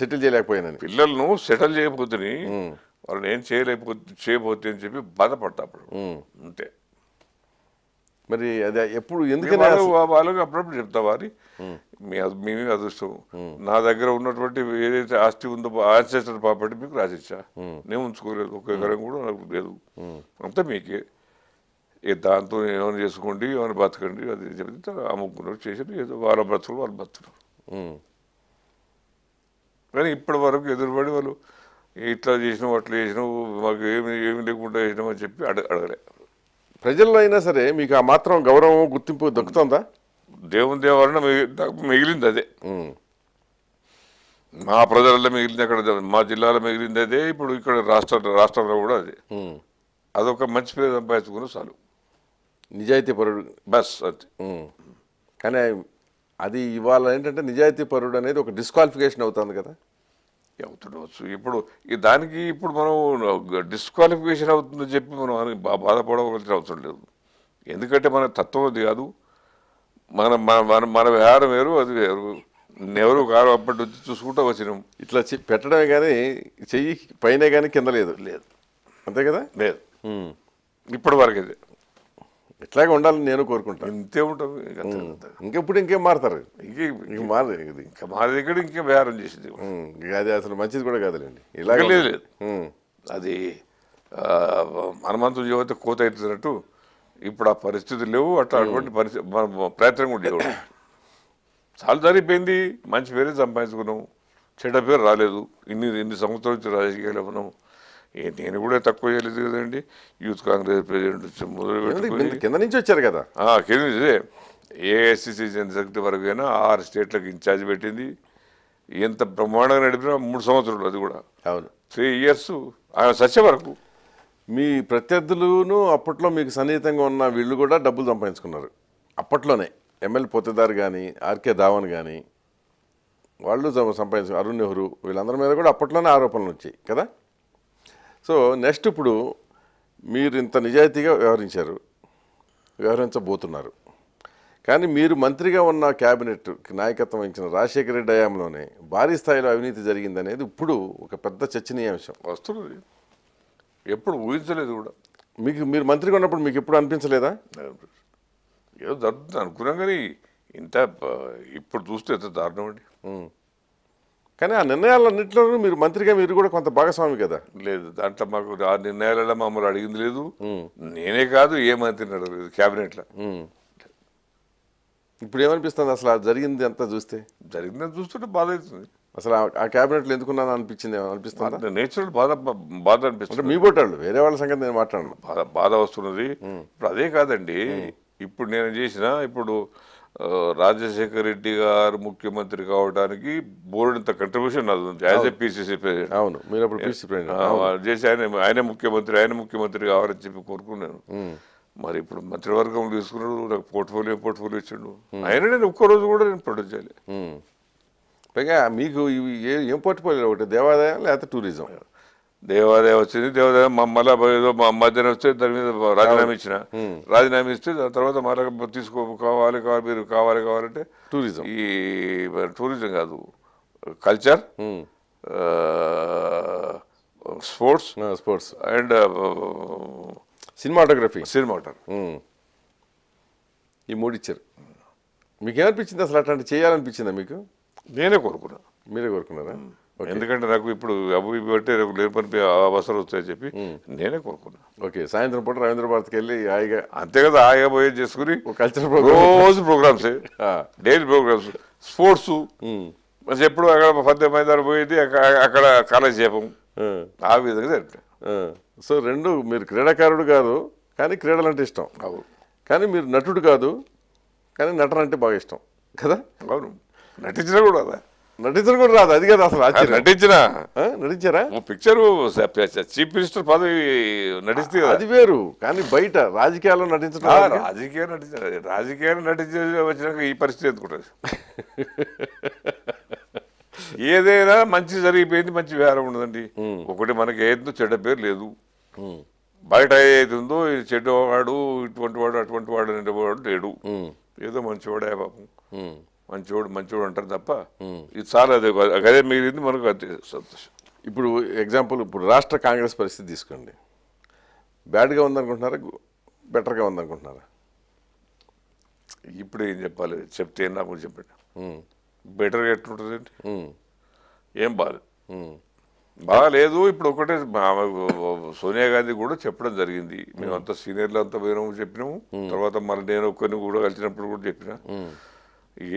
సెటిల్ చేయలేకపోయాను పిల్లలను సెటిల్ చేయబోతుంది వాళ్ళని ఏం చేయలేకపోతే చేయబోతుంది అని చెప్పి బాధపడతా అప్పుడు అంతే మరి అది ఎప్పుడు ఎందుకని వాళ్ళకి అప్పుడప్పుడు చెప్తా వారి మీ మేమే అదృష్టం నా దగ్గర ఉన్నటువంటి ఏదైతే ఆస్తి ఉందో ఆన్సెస్టర్ ప్రాపర్టీ మీకు రాసిచ్చా నేను ఉంచుకోలేదు ఒక ఎకరం కూడా నాకు లేదు అంతా మీకే ఏ దాంతో ఏమైనా చేసుకోండి ఏమైనా బతకండి అది చెప్తే అమ్ముకున్నారు చేసారు ఏదో వాళ్ళ బ్రతులు వాళ్ళు బతున్నారు కానీ ఇప్పటి వరకు ఎదురుపడి వాళ్ళు ఇట్లా చేసినావు అట్లా చేసినావు మాకు ఏమి ఏమి లేకుండా చేసినామని చెప్పి అడగ అడగలే ప్రజల్లో అయినా సరే మీకు ఆ మాత్రం గౌరవం గుర్తింపు దక్కుతుందా దేవుని దేవాలన మిగిలింది అదే మా ప్రజలలో మిగిలింది అక్కడ మా జిల్లాలో మిగిలింది అదే ఇప్పుడు ఇక్కడ రాష్ట్ర రాష్ట్రంలో కూడా అదే అదొక మంచి పేరు సంపాదించుకుని చాలు నిజాయితీ పరుడు బస్ అంతే కానీ అది ఇవాళ ఏంటంటే నిజాయితీ పరుడు అనేది ఒక డిస్క్వాలిఫికేషన్ అవుతుంది కదా అవుతుండవచ్చు ఇప్పుడు దానికి ఇప్పుడు మనం డిస్క్వాలిఫికేషన్ అవుతుందని చెప్పి మనం బాధపడవలసిన అవసరం లేదు ఎందుకంటే మన తత్వం అది కాదు మన మన మన వ్యవహారం వేరు అది వేరు నెవరు కారు అప్పటి నుంచి చూసుకుంటూ వచ్చినాం ఇట్లా పెట్టడమే కానీ చెయ్యి పైన కానీ కింద లేదు లేదు అంతే కదా లేదు ఇప్పటి వరకు ఇట్లాగే ఉండాలని నేను కోరుకుంటాను ఇంతే ఉంటుంది ఇంకెప్పుడు ఇంకేం మారుతారు ఇంకే మారదు ఇంకా మా కూడా ఇంకే వ్యారం చేసింది అది అసలు మంచిది కూడా కాదులేండి ఇలాగ లేదు అది హనుమంతుడు యువత కోత అవుతున్నట్టు ఇప్పుడు ఆ పరిస్థితులు లేవు అట్లా అటువంటి పరిస్థితి ప్రయత్నం కూడా లేవు చాలా జరిగిపోయింది మంచి పేరే సంపాదించుకున్నాం చెడ్డ పేరు రాలేదు ఇన్ని ఇన్ని సంవత్సరాల నుంచి రాజకీయాలు ఉన్నాము నేను కూడా తక్కువ చేయలేదు కదండి యూత్ కాంగ్రెస్ ప్రెసిడెంట్ కింద నుంచి వచ్చారు కదా కింద నుంచి ఏఐసిసి జనరల్ సెక్రటరీ వరకు అయినా ఆరు స్టేట్లకు ఇన్ఛార్జ్ పెట్టింది ఎంత బ్రహ్మాండంగా నడిపినా మూడు సంవత్సరాలు అది కూడా అవును త్రీ ఇయర్స్ ఆయన సత్య వరకు మీ ప్రత్యర్థులను అప్పట్లో మీకు సన్నిహితంగా ఉన్న వీళ్ళు కూడా డబ్బులు సంపాదించుకున్నారు అప్పట్లోనే ఎమ్మెల్యే పొత్తిదారు కానీ ఆర్కే ధావన్ కానీ వాళ్ళు సంపాదించారు అరుణ్ నెహ్రూ వీళ్ళందరి మీద కూడా అప్పట్లోనే ఆరోపణలు వచ్చాయి కదా సో నెక్స్ట్ ఇప్పుడు మీరు ఇంత నిజాయితీగా వ్యవహరించారు వ్యవహరించబోతున్నారు కానీ మీరు మంత్రిగా ఉన్న క్యాబినెట్ నాయకత్వం వహించిన రాజశేఖర రెడ్డి హయాంలోనే భారీ స్థాయిలో అవినీతి జరిగిందనేది ఇప్పుడు ఒక పెద్ద చర్చనీయాంశం వస్తుంది ఎప్పుడు ఊహించలేదు కూడా మీకు మీరు మంత్రిగా ఉన్నప్పుడు మీకు ఎప్పుడు అనిపించలేదా ఏదో జరుగుతుంది అనుకున్నాం కానీ ఇంత ఇప్పుడు చూస్తే ఎంత దారుణం అండి కానీ ఆ నిర్ణయాలన్నింటిలో మీరు మంత్రిగా మీరు కూడా కొంత భాగస్వామి కదా లేదు దాంట్లో మాకు ఆ నిర్ణయాలలో మమ్మల్ని అడిగింది లేదు నేనే కాదు ఏ మంత్రిని అడగలేదు క్యాబినెట్లో ఇప్పుడు ఏమనిపిస్తుంది అసలు జరిగింది అంతా చూస్తే జరిగిందని చూస్తుంటే బాధ అవుతుంది అసలు ఆ క్యాబినెట్లో ఎందుకున్నాను అనిపించింది అనిపిస్తుంది నేచురల్ బాధ బాధ అనిపిస్తుంది మీ పోటాళ్ళు వేరే వాళ్ళ సంగతి నేను మాట్లాడను బాధ బాధ వస్తున్నది ఇప్పుడు అదే కాదండి ఇప్పుడు నేను చేసిన ఇప్పుడు రాజశేఖర రెడ్డి గారు ముఖ్యమంత్రి కావడానికి బోర్డు కంట్రిబ్యూషన్ ఉంది యాజ్ ఏ పిసిసి అవును మీరు అప్పుడు చేసి ఆయన ఆయన ముఖ్యమంత్రి ఆయన ముఖ్యమంత్రి కావాలని చెప్పి కోరుకున్నాను మరి ఇప్పుడు మంత్రివర్గం తీసుకున్నాడు నాకు పోర్ట్ఫోలియో పోర్ట్ఫోలియో ఇచ్చాడు ఆయన నేను ఒక్క రోజు కూడా నేను ప్రొడ్యూస్ చేయాలి పైగా మీకు ఏం పోర్ట్ఫోలియో ఒకటి దేవాదాయం లేకపోతే టూరిజం దేవాదాయ వచ్చింది దేవాదాయ మళ్ళీ ఏదో మా మధ్యన వస్తే దాని మీద రాజీనామా ఇచ్చిన రాజీనామా ఇస్తే దాని తర్వాత మళ్ళీ తీసుకో కావాలి కావాలి మీరు కావాలి కావాలంటే టూరిజం ఈ టూరిజం కాదు culture sports sports and cinematography cinematography ఈ మూడు ఇచ్చారు మీకు ఏమనిపించింది అసలు అట్లాంటి చేయాలనిపించిందా మీకు నేనే కోరుకున్నా మీరే కోరుకున్నారా ఎందుకంటే నాకు ఇప్పుడు అవి బట్టి రేపు లేని అవసరం వస్తాయని చెప్పి నేనే కొనుక్కున్నాను ఓకే సాయంత్రం పూట రవీంద్ర భారత్కి వెళ్ళి హాయిగా అంతే కదా హాయిగా పోయే చేసుకుని కల్చర్ రోజు ప్రోగ్రామ్స్ డైలీ ప్రోగ్రామ్స్ స్పోర్ట్స్ మంచి ఎప్పుడు అక్కడ పద్దెనిమిది మైదానం పోయేది అక్కడ కాలేజ్ చేపం ఆ విధంగా జరిపా సో రెండు మీరు క్రీడాకారుడు కాదు కానీ క్రీడలు అంటే ఇష్టం అవును కానీ మీరు నటుడు కాదు కానీ నటన అంటే బాగా ఇష్టం కదా అవును నటించినా కూడా నటించడం కూడా రాదు అది కదా అసలు నటించినా నటించారా పిక్చర్ చీఫ్ మినిస్టర్ పదవి నటిస్తే అది వేరు కానీ బయట రాజకీయాల్లో నటించడం రాజకీయ నటించారు రాజకీయాలు నటించే వచ్చినాక ఈ పరిస్థితి ఎందుకుంటుంది ఏదైనా మంచి జరిగిపోయింది మంచి వేరే ఉండదండి ఒకటి మనకి ఏదో చెడ్డ పేరు లేదు బయట ఏది ఉందో చెడ్డవాడు ఇటువంటి వాడు అటువంటి వాడు అనేవాడు లేడు ఏదో మంచివాడే పాపం మంచోడు మంచోడు అంటారు తప్ప ఇది చాలా అదే అదే మిగిలింది మనకు అతి సంతోషం ఇప్పుడు ఎగ్జాంపుల్ ఇప్పుడు రాష్ట్ర కాంగ్రెస్ పరిస్థితి తీసుకోండి బ్యాడ్గా ఉందనుకుంటున్నారా బెటర్గా ఉందనుకుంటున్నారా ఇప్పుడు ఏం చెప్పాలి చెప్తే ఏం నాకు చెప్పండి బెటర్గా అండి ఏం బాగాలేదు బాగాలేదు ఇప్పుడు ఒకటే సోనియా గాంధీ కూడా చెప్పడం జరిగింది మేమంతా సీనియర్లు అంతా పోయినాము చెప్పినాము తర్వాత మళ్ళీ నేను ఒక్కరిని కూడా కలిసినప్పుడు కూడా చెప్పినా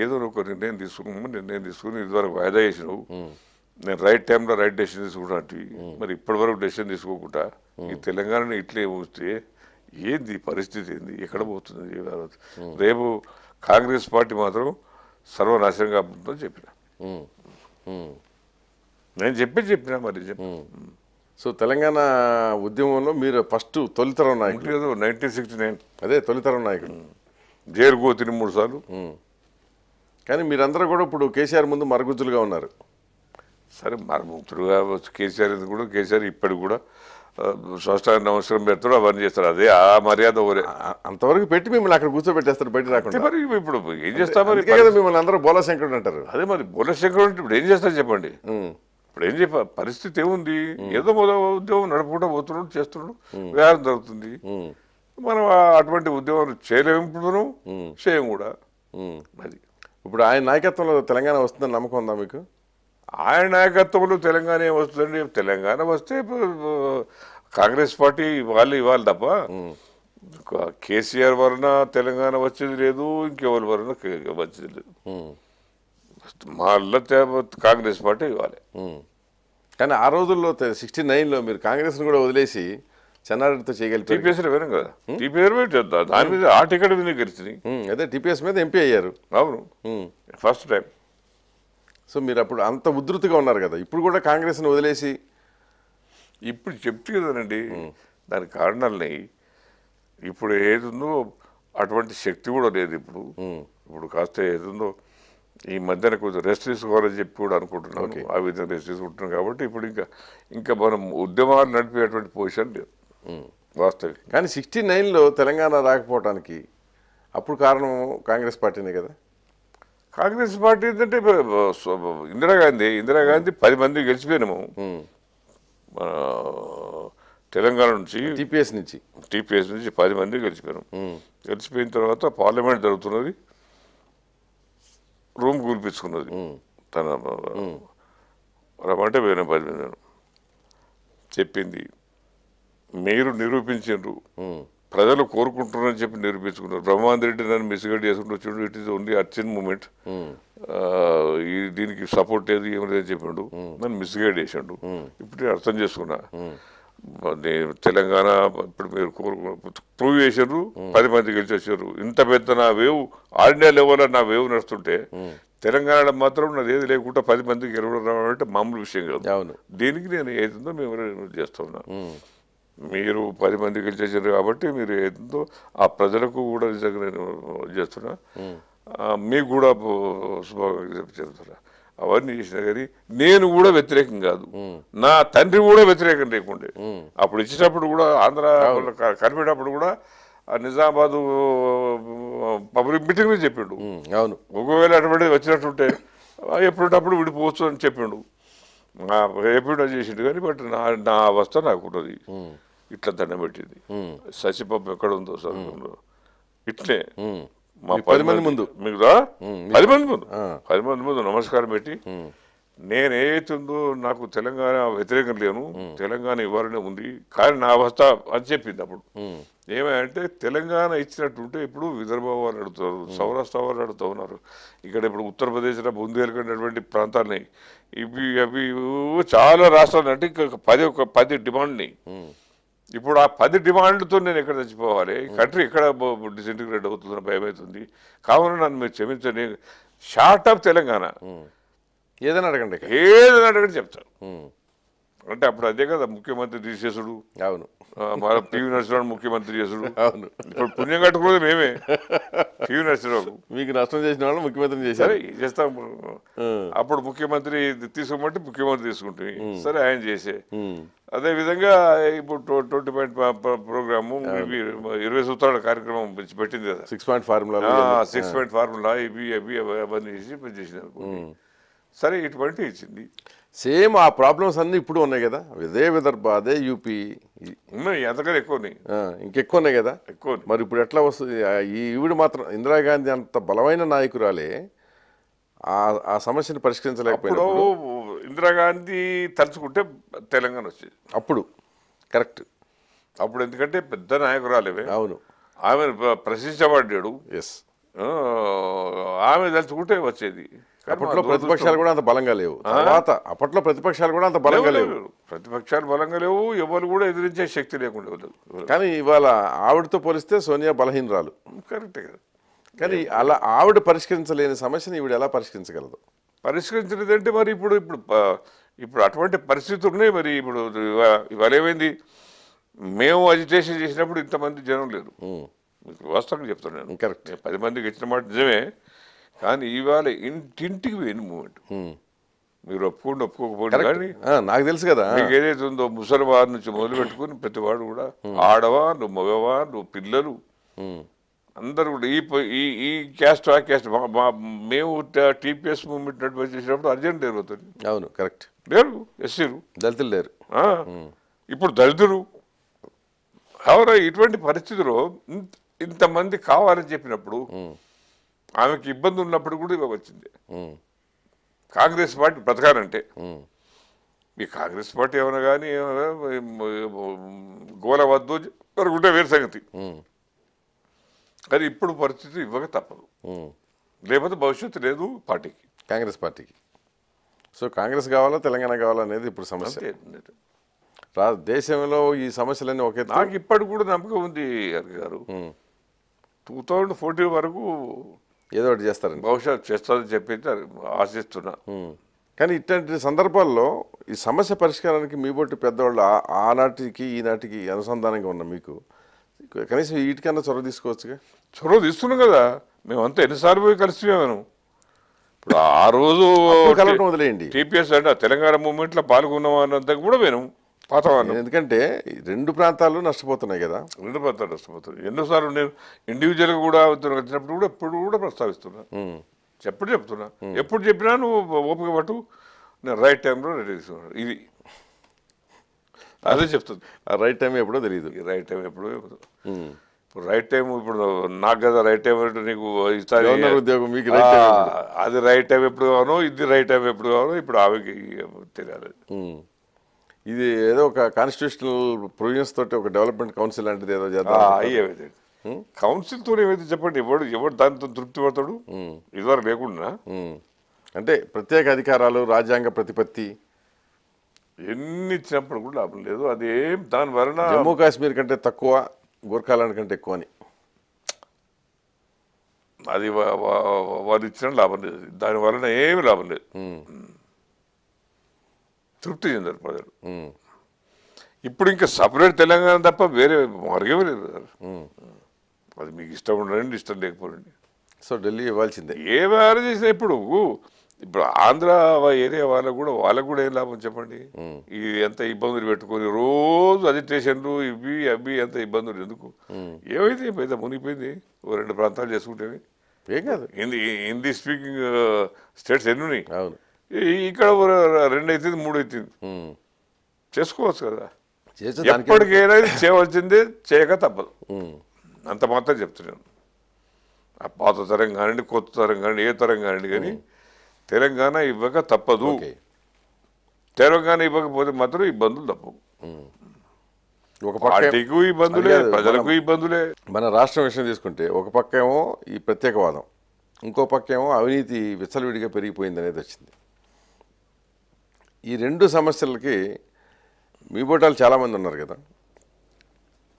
ఏదో ఒక నిర్ణయం తీసుకున్నాము నిర్ణయం తీసుకుని ఇదివరకు వాయిదా చేసినావు నేను రైట్ టైంలో రైట్ డెసిషన్ తీసుకున్నట్టు మరి ఇప్పటివరకు డెసిషన్ తీసుకోకుండా ఈ తెలంగాణని ఇట్లే పోస్తే ఏంది పరిస్థితి ఏంది ఎక్కడ పోతుంది రేపు కాంగ్రెస్ పార్టీ మాత్రం సర్వనాశనం కాబోతుందని చెప్పిన నేను చెప్పి చెప్పిన మరి సో తెలంగాణ ఉద్యమంలో మీరు ఫస్ట్ తొలితరం నాయకుడు నైన్టీన్ సిక్స్టీ నైన్ అదే తొలితరం నాయకుడు జైలు కోతిని మూడు సార్లు కానీ మీరందరూ కూడా ఇప్పుడు కేసీఆర్ ముందు మరుగుజ్జులుగా ఉన్నారు సరే కావచ్చు కేసీఆర్ కూడా కేసీఆర్ ఇప్పటికి కూడా స్వస్థాన నమస్కారం పెడతాడు అవన్నీ చేస్తారు అదే ఆ మర్యాద ఊరే అంతవరకు పెట్టి మిమ్మల్ని అక్కడ కూర్చోబెట్టేస్తారు బయట రాకుండా మరి ఇప్పుడు ఏం చేస్తాం మరి కదా మిమ్మల్ని అందరూ బోలశంకరుడు అంటారు అదే మరి బోలశంకరుడు అంటే ఇప్పుడు ఏం చేస్తారు చెప్పండి ఇప్పుడు ఏం చెప్ప పరిస్థితి ఏముంది ఏదో మొదలు ఉద్యోగం నడుపుకుంటూ పోతున్నాడు చేస్తున్నాడు వ్యవహారం జరుగుతుంది మనం అటువంటి ఉద్యోగం చేయలేము చేయము కూడా మరి ఇప్పుడు ఆయన నాయకత్వంలో తెలంగాణ వస్తుందని నమ్మకం ఉందా మీకు ఆయన నాయకత్వంలో తెలంగాణ వస్తుందండి తెలంగాణ వస్తే కాంగ్రెస్ పార్టీ వాళ్ళు ఇవ్వాలి తప్ప కేసీఆర్ వలన తెలంగాణ వచ్చేది లేదు ఇంకెవరి వలన వచ్చేది లేదు మళ్ళీ కాంగ్రెస్ పార్టీ ఇవ్వాలి కానీ ఆ రోజుల్లో సిక్స్టీ నైన్లో మీరు కాంగ్రెస్ని కూడా వదిలేసి చెన్నారెడ్డితో చేయగలిగి టీపీఎస్ వినం కదా టీపీఎస్ చేద్దాం దాని మీద ఆ టికెట్ మీద గెలిచినాయి అదే టీపీఎస్ మీద ఎంపీ అయ్యారు అవును ఫస్ట్ టైం సో మీరు అప్పుడు అంత ఉధృతిగా ఉన్నారు కదా ఇప్పుడు కూడా కాంగ్రెస్ని వదిలేసి ఇప్పుడు చెప్తే కదండి దాని కారణాలని ఇప్పుడు ఏదుందో అటువంటి శక్తి కూడా లేదు ఇప్పుడు ఇప్పుడు కాస్త ఏదుందో ఈ మధ్యన కొంచెం రెస్ట్ తీసుకోవాలని చెప్పి కూడా అనుకుంటున్నాను ఆ విధంగా రెస్ట్ తీసుకుంటున్నాం కాబట్టి ఇప్పుడు ఇంకా ఇంకా మనం ఉద్యమాలు నడిపేటువంటి పొజిషన్ లేదు వాస్తవిక కానీ సిక్స్టీ నైన్లో తెలంగాణ రాకపోవటానికి అప్పుడు కారణం కాంగ్రెస్ పార్టీనే కదా కాంగ్రెస్ పార్టీ ఏంటంటే ఇందిరాగాంధీ ఇందిరాగాంధీ పది మంది గెలిచిపోయినాము తెలంగాణ నుంచి టీపీఎస్ నుంచి టీపీఎస్ నుంచి పది మంది గెలిచిపోయినాం గెలిచిపోయిన తర్వాత పార్లమెంట్ జరుగుతున్నది రూమ్ కూల్పించుకున్నది తన రమ్మంటే పోయినా పది మంది చెప్పింది మీరు నిరూపించారు ప్రజలు కోరుకుంటున్నారని చెప్పి నిరూపించుకున్నారు బ్రహ్మాంద్ రెడ్డి నన్ను మిస్గైడ్ చేసుకుంటూ వచ్చిండు it is only urchin moment దీనికి సపోర్ట్ ఏది లేదని చెప్పిండు నన్ను మిస్గైడ్ చేసిండు ఇప్పుడు అర్థం చేసుకున్నా తెలంగాణ ఇప్పుడు మీరు ప్రూవ్ చేశారు పది మంది గెలిచి వచ్చారు ఇంత పెద్ద నా వేవ్ ఆల్ ఇండియా లెవెల్లో నా వేవ్ నడుస్తుంటే తెలంగాణలో మాత్రం నాది ఏది లేకుండా పది మందికి గెలవడం అంటే మామూలు విషయం కాదు దీనికి నేను ఏదిందో మేము చేస్తున్నాను మీరు పది మందికి చేశారు కాబట్టి మీరు ఎంతో ఆ ప్రజలకు కూడా నిజంగా నేను చేస్తున్నా మీకు కూడా శుభాకాంక్షలు చెప్తున్నా అవన్నీ చేసిన కానీ నేను కూడా వ్యతిరేకం కాదు నా తండ్రి కూడా వ్యతిరేకం లేకుండే అప్పుడు ఇచ్చినప్పుడు కూడా ఆంధ్ర కనిపెట్టినప్పుడు కూడా నిజామాబాద్ పబ్లిక్ మీద చెప్పిండు అవును ఒకవేళ అటువంటి వచ్చినట్టుంటే ఎప్పుడప్పుడు విడిపోవచ్చు అని చెప్పిండు మా రేపిడో చేసిండు కానీ బట్ నా నా అవస్థ నాకున్నది ఇట్లా దండం పెట్టింది సచిపప్పు ఎక్కడ ఉందో సమయంలో ఇట్లే మా పది మంది ముందు మీకు పది మంది ముందు పది మంది ముందు నమస్కారం పెట్టి నేను ఏదైతుందో నాకు తెలంగాణ వ్యతిరేకం లేను తెలంగాణ ఇవ్వాలనే ఉంది కానీ నా అవస్థ అని చెప్పింది అప్పుడు ఏమంటే తెలంగాణ ఇచ్చినట్టుంటే ఇప్పుడు విదర్భ వాళ్ళు అడుగుతారు సౌరాష్ట్ర వాళ్ళు నడుతూ ఉన్నారు ఇక్కడ ఇప్పుడు ఉత్తరప్రదేశ్ బుందేలు బుందేలుకున్నటువంటి ప్రాంతాలని ఇవి అవి చాలా రాష్ట్రాలు అంటే ఇంకా పది ఒక పది డిమాండ్ని ఇప్పుడు ఆ పది డిమాండ్తో నేను ఎక్కడ చచ్చిపోవాలి కంట్రీ ఎక్కడ డిసింటిగ్రేట్ అవుతుందో భయం అవుతుంది కావున నన్ను మీరు క్షమించండి షార్ట్ ఆఫ్ తెలంగాణ ఏదైనా అడగండి ఏదైనా అడగండి చెప్తాను అంటే అప్పుడు అదే కదా ముఖ్యమంత్రి తీసేసుడు అవును మన పివి నరసింహరావు ముఖ్యమంత్రి చేసుడు అవును ఇప్పుడు పుణ్యం కట్టుకున్నది మేమే పివి నరసింహరావు మీకు నష్టం చేసిన వాళ్ళు ముఖ్యమంత్రి చేశారు చేస్తాం అప్పుడు ముఖ్యమంత్రి తీసుకోమంటే ముఖ్యమంత్రి తీసుకుంటుంది సరే ఆయన చేసే అదే విధంగా ఇప్పుడు ట్వంటీ పాయింట్ ప్రోగ్రాము ఇరవై సూత్రాల కార్యక్రమం పెట్టింది కదా six point formula six point formula ఇవి అవి అవన్నీ చేసి చేసినారు సరే ఇటువంటి ఇచ్చింది సేమ్ ఆ ప్రాబ్లమ్స్ అన్నీ ఇప్పుడు ఉన్నాయి కదా అదే విదర్భ అదే యూపీ ఎంతకన్నా ఎక్కువ ఇంకెక్కువ ఉన్నాయి కదా ఎక్కువ మరి ఇప్పుడు ఎట్లా వస్తుంది ఈవిడ మాత్రం ఇందిరాగాంధీ అంత బలమైన నాయకురాలే ఆ సమస్యను పరిష్కరించలేకపోయినా ఇందిరాగాంధీ తలుచుకుంటే తెలంగాణ వచ్చేది అప్పుడు కరెక్ట్ అప్పుడు ఎందుకంటే పెద్ద నాయకురాలే అవును ఆమెను ప్రశ్నించబడ్డాడు ఎస్ ఆమె తలుచుకుంటే వచ్చేది అప్పట్లో ప్రతిపక్షాలు కూడా అంత బలంగా లేవు తర్వాత అప్పట్లో ప్రతిపక్షాలు కూడా అంత బలంగా లేవు ప్రతిపక్షాలు బలంగా లేవు ఎవరు కూడా ఎదిరించే శక్తి లేకుండా కానీ ఇవాళ ఆవిడతో పోలిస్తే సోనియా బలహీనరాలు కరెక్ట్ కానీ అలా ఆవిడ పరిష్కరించలేని సమస్యని ఈవిడ ఎలా పరిష్కరించగలదు పరిష్కరించలేదంటే మరి ఇప్పుడు ఇప్పుడు ఇప్పుడు అటువంటి పరిస్థితులు ఉన్నాయి మరి ఇప్పుడు ఇవాళ ఏమైంది మేము అజిటేషన్ చేసినప్పుడు ఇంతమంది జనం లేరు మీకు వాస్తవంగా చెప్తాను నేను కరెక్ట్ పది మందికి ఇచ్చిన మాట నిజమే కానీ ఇవాళ ఇంటింటికి పోయింది మూమెంట్ మీరు ఒప్పుకోండి ఒప్పుకోకపోండి కానీ నాకు తెలుసు కదా ఏదైతే ఉందో ముసలివారి నుంచి మొదలు పెట్టుకుని ప్రతివాడు కూడా ఆడవా నువ్వు మగవా నువ్వు పిల్లలు అందరు కూడా ఈ ఈ క్యాస్ట్ ఆ క్యాస్ట్ మేము టీపీఎస్ మూమెంట్ నడిపి చేసినప్పుడు అర్జెంట్ లేరు అవుతుంది అవును కరెక్ట్ లేరు ఎస్సీలు దళితులు లేరు ఇప్పుడు దళితులు ఎవరో ఇటువంటి పరిస్థితిలో ఇంతమంది కావాలని చెప్పినప్పుడు ఆమెకి ఇబ్బంది ఉన్నప్పుడు కూడా వచ్చింది కాంగ్రెస్ పార్టీ బ్రతకాలంటే ఈ కాంగ్రెస్ పార్టీ ఏమైనా కానీ గోల వద్దు పెరుగుంటే వేరు సంగతి కానీ ఇప్పుడు పరిస్థితి ఇవ్వక తప్పదు లేకపోతే భవిష్యత్తు లేదు పార్టీకి కాంగ్రెస్ పార్టీకి సో కాంగ్రెస్ కావాలా తెలంగాణ కావాలా అనేది ఇప్పుడు సమస్య దేశంలో ఈ సమస్యలన్నీ ఒకే నాకు ఇప్పటికి కూడా నమ్మకం ఉంది గారు టూ థౌజండ్ ఫోర్టీన్ వరకు ఏదో ఒకటి చేస్తారని బహుశా చేస్తారని చెప్పి ఆశిస్తున్నా కానీ ఇట్లాంటి సందర్భాల్లో ఈ సమస్య పరిష్కారానికి మీ బొట్టి పెద్దవాళ్ళు ఆనాటికి ఈనాటికి అనుసంధానంగా ఉన్న మీకు కనీసం వీటికన్నా చొరవ తీసుకోవచ్చుగా చొరవ తీసుకున్నాం కదా మేమంతా ఎన్నిసార్లు పోయి మేము ఇప్పుడు ఆ రోజు వదిలేయండి టీపీఎస్ అంటే తెలంగాణ మూమెంట్లో పాల్గొన్నాం అన్నంతకు కూడా మేము వాతావరణం ఎందుకంటే రెండు ప్రాంతాలు నష్టపోతున్నాయి కదా రెండు ప్రాంతాలు నష్టపోతున్నాయి ఎన్నోసార్లు నేను ఇండివిజువల్గా కూడా వచ్చినప్పుడు కూడా ఎప్పుడు కూడా ప్రస్తావిస్తున్నా ఎప్పుడు చెప్తున్నా ఎప్పుడు చెప్పినా నువ్వు ఓపిక పట్టు నేను రైట్ టైంలో రెడీ తీసుకున్నాను ఇది అదే చెప్తుంది రైట్ టైం ఎప్పుడో తెలియదు రైట్ టైం ఎప్పుడో ఇప్పుడు రైట్ టైం ఇప్పుడు నాకు కదా రైట్ టైం అంటే నీకు ఇస్తాను ఉద్యోగం మీకు అది రైట్ టైం ఎప్పుడు కావాలో ఇది రైట్ టైం ఎప్పుడు కావాలో ఇప్పుడు ఆమెకి తెలియాలి ఇది ఏదో ఒక కాన్స్టిట్యూషనల్ ప్రొవిజన్స్ తోటి ఒక డెవలప్మెంట్ కౌన్సిల్ లాంటిది ఏదో చేద్దాం hmm? తో ఏమైతే చెప్పండి ఎవడు ఎవడు దానితో తృప్తి పడతాడు hmm. ఇదివరకు లేకుండా hmm. అంటే ప్రత్యేక అధికారాలు రాజ్యాంగ ప్రతిపత్తి ఎన్ని ఇచ్చినప్పుడు కూడా లాభం లేదు అదేం దాని వలన జమ్మూ కాశ్మీర్ కంటే తక్కువ గోర్ఖాలాండ్ కంటే ఎక్కువ అని అది వారు ఇచ్చిన లాభం లేదు దాని వలన ఏమి లాభం లేదు తృప్తి చెందారు ప్రజలు ఇప్పుడు ఇంకా సపరేట్ తెలంగాణ తప్ప వేరే మార్గమే లేదు అది మీకు ఇష్టం ఉండండి ఇష్టం లేకపోండి సో ఢిల్లీ ఇవ్వాల్సిందే ఏ వ్యవహారం చేసినా ఇప్పుడు ఇప్పుడు ఆంధ్ర ఏరియా వాళ్ళకు కూడా వాళ్ళకు కూడా ఏం లాభం చెప్పండి ఇది ఎంత ఇబ్బందులు పెట్టుకొని రోజు అజిటేషన్లు ఇవి అవి ఎంత ఇబ్బందులు ఎందుకు ఏమైతే పెద్ద మునిగిపోయింది ఓ రెండు ప్రాంతాలు చేసుకుంటేనే ఏం కాదు హిందీ హిందీ స్పీకింగ్ స్టేట్స్ ఎన్ని ఉన్నాయి అవును ఇక్కడ రెండు అవుతుంది మూడు అవుతుంది చేసుకోవచ్చు కదా ఎప్పటికైనా చేయవలసింది చేయక తప్పదు అంత మాత్రం చెప్తున్నాను ఆ పాత తరం కానివ్వండి కొత్త తరం కానివ్వండి ఏ తరం కానివ్వండి కానీ తెలంగాణ ఇవ్వక తప్పదు తెలంగాణ ఇవ్వకపోతే మాత్రం ఇబ్బందులు తప్పవు ఒక పార్టీకు ఇబ్బందులే ప్రజలకు ఇబ్బందులే మన రాష్ట్రం విషయం తీసుకుంటే ఒక పక్క ఏమో ఈ ప్రత్యేకవాదం ఇంకో పక్క ఏమో అవినీతి విచ్చలవిడిగా పెరిగిపోయింది అనేది వచ్చింది ఈ రెండు సమస్యలకి మీ బోటాలు చాలామంది ఉన్నారు కదా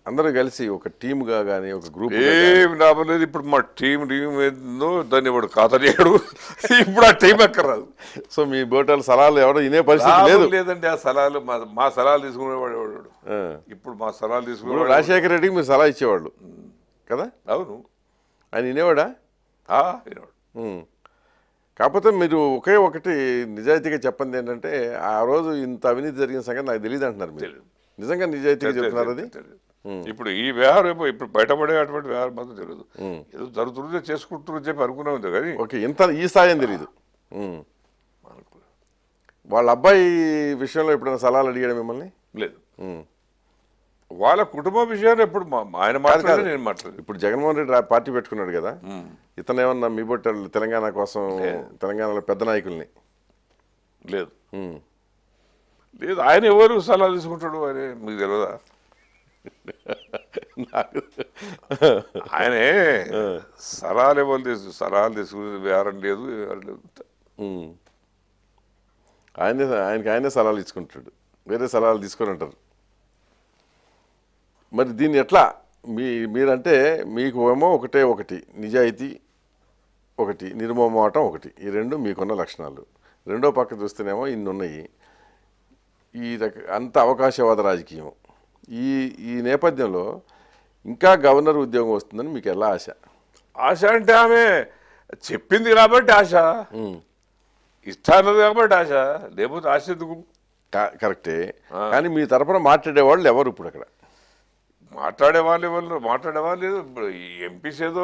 అందరూ కలిసి ఒక టీమ్గా కానీ ఒక గ్రూప్ ఏం లాభం లేదు ఇప్పుడు మా టీం టీం ఏందో దాన్ని ఇప్పుడు కాతనేయడు ఇప్పుడు ఆ టీం ఎక్కరాదు సో మీ బోటాల సలహాలు ఎవడో వినే పరిస్థితి లేదు లేదండి ఆ సలహాలు మా మా సలహాలు తీసుకునేవాడు ఎవడు ఇప్పుడు మా సలహాలు తీసుకునేవాడు రాజశేఖర రెడ్డికి మీరు సలహా ఇచ్చేవాళ్ళు కదా అవును ఆయన వినేవాడా వినేవాడు కాకపోతే మీరు ఒకే ఒకటి నిజాయితీగా చెప్పండి ఏంటంటే ఆ రోజు ఇంత అవినీతి జరిగిన సంగతి నాకు తెలియదు అంటున్నారు మీరు నిజంగా నిజాయితీగా చెప్తున్నారు అది ఇప్పుడు ఈ వ్యవహారం ఇప్పుడు బయటపడే అటువంటి వ్యవహారం మాత్రం తెలియదు ఏదో జరుగుతుందో చేసుకుంటున్నారు చెప్పి అనుకునే ఉంది కానీ ఓకే ఇంత ఈ స్థాయి తెలియదు వాళ్ళ అబ్బాయి విషయంలో ఎప్పుడైనా సలహాలు అడిగాడు మిమ్మల్ని లేదు వాళ్ళ కుటుంబ విషయాన్ని ఎప్పుడు ఆయన మాట్లాడారు నేను మాట్లాడు ఇప్పుడు జగన్మోహన్ రెడ్డి పార్టీ పెట్టుకున్నాడు కదా ఇతను ఏమన్నా మీ బొట్టాడు తెలంగాణ కోసం తెలంగాణలో పెద్ద నాయకుల్ని లేదు లేదు ఆయన ఎవరు సలహా తీసుకుంటాడు అని మీకు తెలియదా ఆయనే సలహాలు ఎవరు తీసు సలహాలు తీసుకునే వ్యవహారం లేదు లేదు ఆయనే ఆయనకి ఆయనే సలహాలు ఇచ్చుకుంటాడు వేరే సలహాలు తీసుకొని ఉంటారు మరి దీన్ని ఎట్లా మీ మీరంటే మీకు ఏమో ఒకటే ఒకటి నిజాయితీ ఒకటి నిర్మోమాటం ఒకటి ఈ రెండు మీకున్న లక్షణాలు రెండో పక్క చూస్తేనేమో ఇన్ని ఉన్నాయి ఈ రక అంత అవకాశవాద రాజకీయం ఈ ఈ నేపథ్యంలో ఇంకా గవర్నర్ ఉద్యోగం వస్తుందని మీకు ఎలా ఆశ ఆశ అంటే ఆమె చెప్పింది కాబట్టి ఆశ ఇస్తానది కాబట్టి ఆశ లేకపోతే ఆశ ఎందుకు కరెక్టే కానీ మీ తరఫున మాట్లాడేవాళ్ళు ఎవరు ఇప్పుడు అక్కడ మాట్లాడేవాళ్ళు ఎవరు మాట్లాడేవాళ్ళు లేదు ఇప్పుడు ఎంపీస్ ఏదో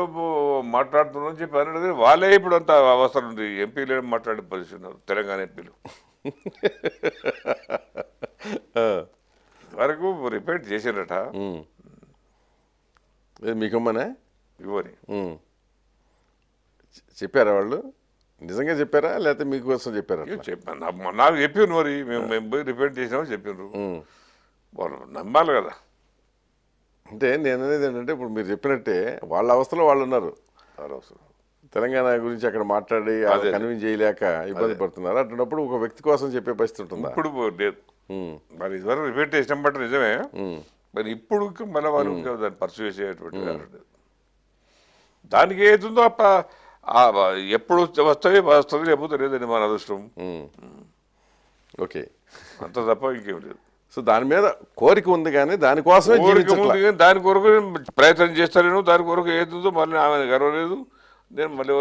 మాట్లాడుతున్నారని చెప్పి అన్నాడు వాళ్ళే ఇప్పుడు అంత అవసరం ఉంది ఎంపీలు మాట్లాడే పొజిషన్ తెలంగాణ ఎంపీలు వరకు రిపేర్ మీకు మీకమ్మనే ఇవ్వని చెప్పారా వాళ్ళు నిజంగా చెప్పారా లేకపోతే మీకోసం చెప్పారా చెప్పాను నాకు చెప్పాను మరి మేము మేము పోయి రిపేర్ చేసినామని చెప్పారు వాళ్ళు నమ్మాలి కదా అంటే నేను అనేది ఏంటంటే ఇప్పుడు మీరు చెప్పినట్టే వాళ్ళ అవస్థలో వాళ్ళు ఉన్నారు తెలంగాణ గురించి అక్కడ మాట్లాడి కన్విన్స్ చేయలేక ఇబ్బంది పడుతున్నారు అటువంటిప్పుడు ఒక వ్యక్తి కోసం చెప్పే పరిస్థితి ఉంటుంది ఇప్పుడు మరి ఇదివరకు రిపీట్ చేసిన బట్ నిజమే మరి ఇప్పుడు మళ్ళీ వాళ్ళు దాన్ని పర్సూ చేసేటువంటి దానికి ఏదుందో ఎప్పుడు వస్తుంది వస్తుంది లేకపోతే లేదండి మన అదృష్టం ఓకే అంత తప్ప ఇంకేం లేదు సో దాని మీద కోరిక ఉంది కానీ దానికోసమే దాని కొరకు ప్రయత్నం చేస్తాను దాని కొరకు ఏదో మళ్ళీ ఆమె గర్వలేదు నేను మళ్ళీ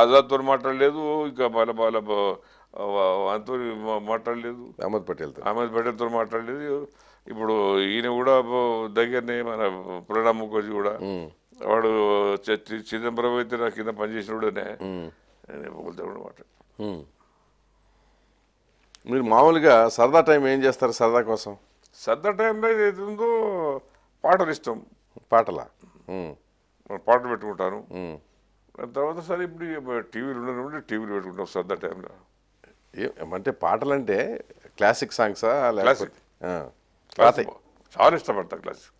ఆజాద్తో మాట్లాడలేదు ఇంకా మళ్ళీ మళ్ళీ అంతో మాట్లాడలేదు అహ్మద్ పటేల్ అహ్మద్ పటేల్తో మాట్లాడలేదు ఇప్పుడు ఈయన కూడా దగ్గరనే మన ప్రణబ్ ముఖర్జీ కూడా వాడు చిదంబరం అయితే నా కింద పనిచేసిన కూడా నేను కూడా మాట్లాడు మీరు మామూలుగా సరదా టైం ఏం చేస్తారు సరదా కోసం సరదా టైంలో ఏదో పాటలు ఇష్టం పాటల పాటలు పెట్టుకుంటాను తర్వాత సరే ఇప్పుడు టీవీలు ఉండడం టీవీలు పెట్టుకుంటాం సరదా టైంలో ఏమంటే పాటలు అంటే క్లాసిక్ సాంగ్సా క్లాసిక్ చాలా ఇష్టపడతా క్లాసిక్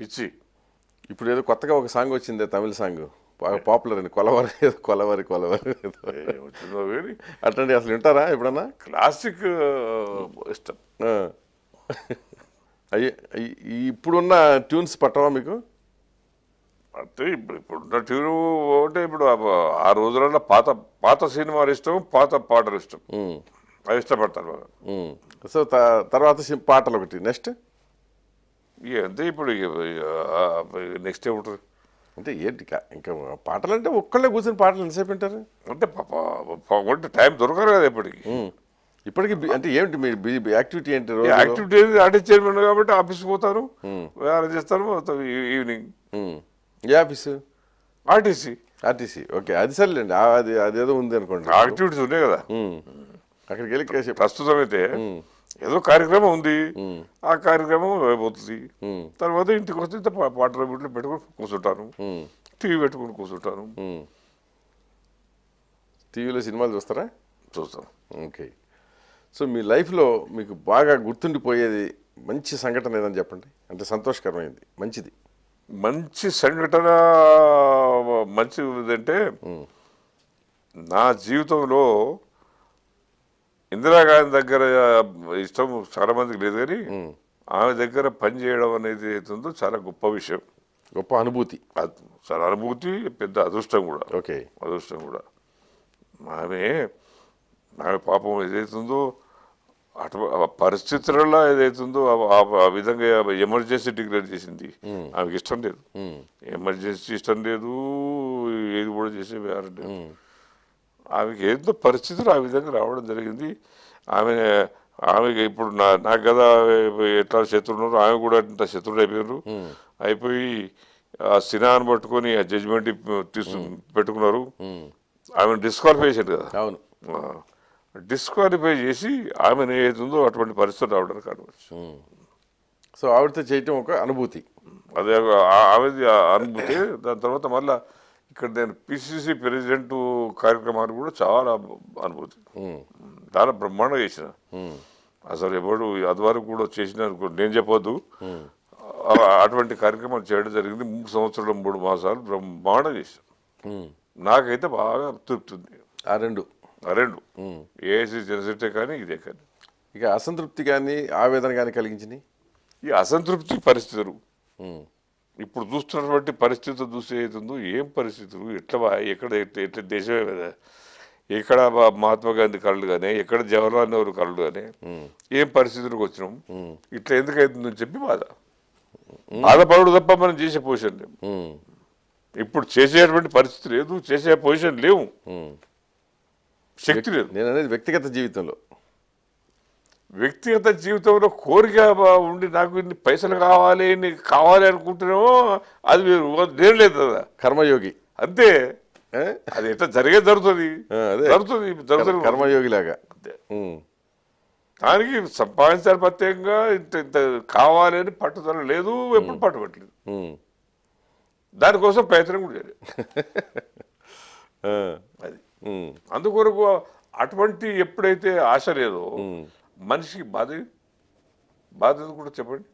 పిచ్చి ఇప్పుడు ఏదో కొత్తగా ఒక సాంగ్ వచ్చిందే తమిళ సాంగ్ బాగా పాపులర్ అండి కొలవరి కొలవారి కొలవరి కొలవరి వచ్చిందో కానీ అట్లాంటి అసలు వింటారా ఎప్పుడన్నా క్లాసిక్ ఇష్టం అయ్యి ఇప్పుడున్న ట్యూన్స్ పట్టవా మీకు అంటే ఇప్పుడు ఇప్పుడున్న ట్యూన్ అంటే ఇప్పుడు ఆ రోజులలో పాత పాత సినిమాలు ఇష్టం పాత పాటలు ఇష్టం అవి ఇష్టపడతారు బాగా సో తర్వాత పాటలు ఒకటి నెక్స్ట్ అంతే ఇప్పుడు నెక్స్ట్ ఏముంటుంది అంటే ఏంటి ఇంకా పాటలు అంటే ఒక్కళ్ళే కూర్చొని పాటలు ఎంతసేపు వింటారు అంటే ఒంటి టైం దొరకరు కదా ఇప్పటికి ఇప్పటికి అంటే ఏమిటి మీరు యాక్టివిటీ ఏంటి యాక్టివిటీ ఆడే చైర్మన్ కాబట్టి ఆఫీస్కి పోతాను వేరే చేస్తాను ఈవినింగ్ ఏ ఆఫీసు ఆర్టీసీ ఆర్టీసీ ఓకే అది సర్లేండి అది అదేదో ఉంది అనుకోండి యాక్టివిటీస్ ఉన్నాయి కదా అక్కడికి వెళ్ళి ప్రస్తుతం అయితే ఏదో కార్యక్రమం ఉంది ఆ కార్యక్రమం అయిపోతుంది తర్వాత ఇంటికి వస్తే పాటల బిడ్డలు పెట్టుకుని కూర్చుంటాను టీవీ పెట్టుకుని కూర్చుంటాను టీవీలో సినిమాలు చూస్తారా చూస్తాను ఓకే సో మీ లైఫ్లో మీకు బాగా గుర్తుండిపోయేది మంచి సంఘటన ఏదని చెప్పండి అంటే సంతోషకరమైంది మంచిది మంచి సంఘటన మంచిది అంటే నా జీవితంలో ఇందిరాగాంధీ దగ్గర ఇష్టం చాలా మందికి లేదు కానీ ఆమె దగ్గర పని చేయడం అనేది అవుతుందో చాలా గొప్ప విషయం గొప్ప అనుభూతి చాలా అనుభూతి పెద్ద అదృష్టం కూడా ఓకే అదృష్టం కూడా ఆమె ఆమె పాపం ఏదైతుందో అటు పరిస్థితులలో ఏదైతుందో ఆ విధంగా ఎమర్జెన్సీ డిక్లేర్ చేసింది ఆమెకి ఇష్టం లేదు ఎమర్జెన్సీ ఇష్టం లేదు ఏది కూడా చేసే వేరే ఆమెకి ఏదో పరిస్థితులు ఆ విధంగా రావడం జరిగింది ఆమె ఆమెకి ఇప్పుడు నా నాకు కదా ఎట్లా ఉన్నారు ఆమె కూడా అంత శత్రువులు అయిపోయారు అయిపోయి ఆ సినాన్ని పట్టుకొని ఆ జడ్జిమెంట్ తీసు పెట్టుకున్నారు ఆమెను డిస్క్వాలిఫై చేశారు కదా అవును డిస్క్వాలిఫై చేసి ఆమెను ఏదుందో అటువంటి పరిస్థితులు రావడానికి కావచ్చు సో ఆవిడతో చేయటం ఒక అనుభూతి అదే ఆమె అనుభూతి దాని తర్వాత మళ్ళీ ఇక్కడ నేను పిసిసి ప్రెసిడెంట్ కార్యక్రమాలు కూడా చాలా అనుభూతి చాలా బ్రహ్మాండంగా చేసిన అసలు ఎవడు అదివరకు కూడా చేసిన నేను చెప్పొద్దు అటువంటి కార్యక్రమాలు చేయడం జరిగింది మూడు సంవత్సరాలు మూడు మాసాలు బ్రహ్మాండంగా చేసిన నాకైతే బాగా తృప్తి ఉంది ఆ రెండు ఆ రెండు ఏఐసి జనసేటే కానీ ఇదే కానీ ఇక అసంతృప్తి కానీ ఆవేదన కానీ కలిగించినాయి ఈ అసంతృప్తి పరిస్థితులు ఇప్పుడు చూస్తున్నటువంటి పరిస్థితులు చూసి అవుతుందో ఏం పరిస్థితులు ఎట్లా ఎక్కడ ఎట్ల దేశమే కదా ఎక్కడ మహాత్మా గాంధీ కళ్ళు కానీ ఎక్కడ జవహర్లాల్ నెహ్రూ కళ్ళు కానీ ఏం పరిస్థితులకు వచ్చినాం ఇట్లా ఎందుకు అవుతుందని చెప్పి బాధ బాధపడు తప్ప మనం చేసే పొజిషన్ లేవు ఇప్పుడు చేసేటువంటి పరిస్థితి లేదు చేసే పొజిషన్ లేవు శక్తి లేదు నేను అనేది వ్యక్తిగత జీవితంలో వ్యక్తిగత జీవితంలో కోరిక ఉండి నాకు ఇన్ని పైసలు కావాలి ఇన్ని కావాలి అనుకుంటున్నామో అది మీరు నేర్లేదు కదా కర్మయోగి అంతే అది ఎట్లా జరిగే జరుగుతుంది జరుగుతుంది జరుగుతుంది కర్మయోగి లాగా దానికి సంపాదించాలి ప్రత్యేకంగా ఇంత ఇంత కావాలని పట్టుదల లేదు ఎప్పుడు పట్టుబట్టలేదు దానికోసం ప్రయత్నం కూడా చేయలేదు అది అందుకొరకు అటువంటి ఎప్పుడైతే ఆశ లేదో మనిషికి బాధ బాధ కూడా చెప్పండి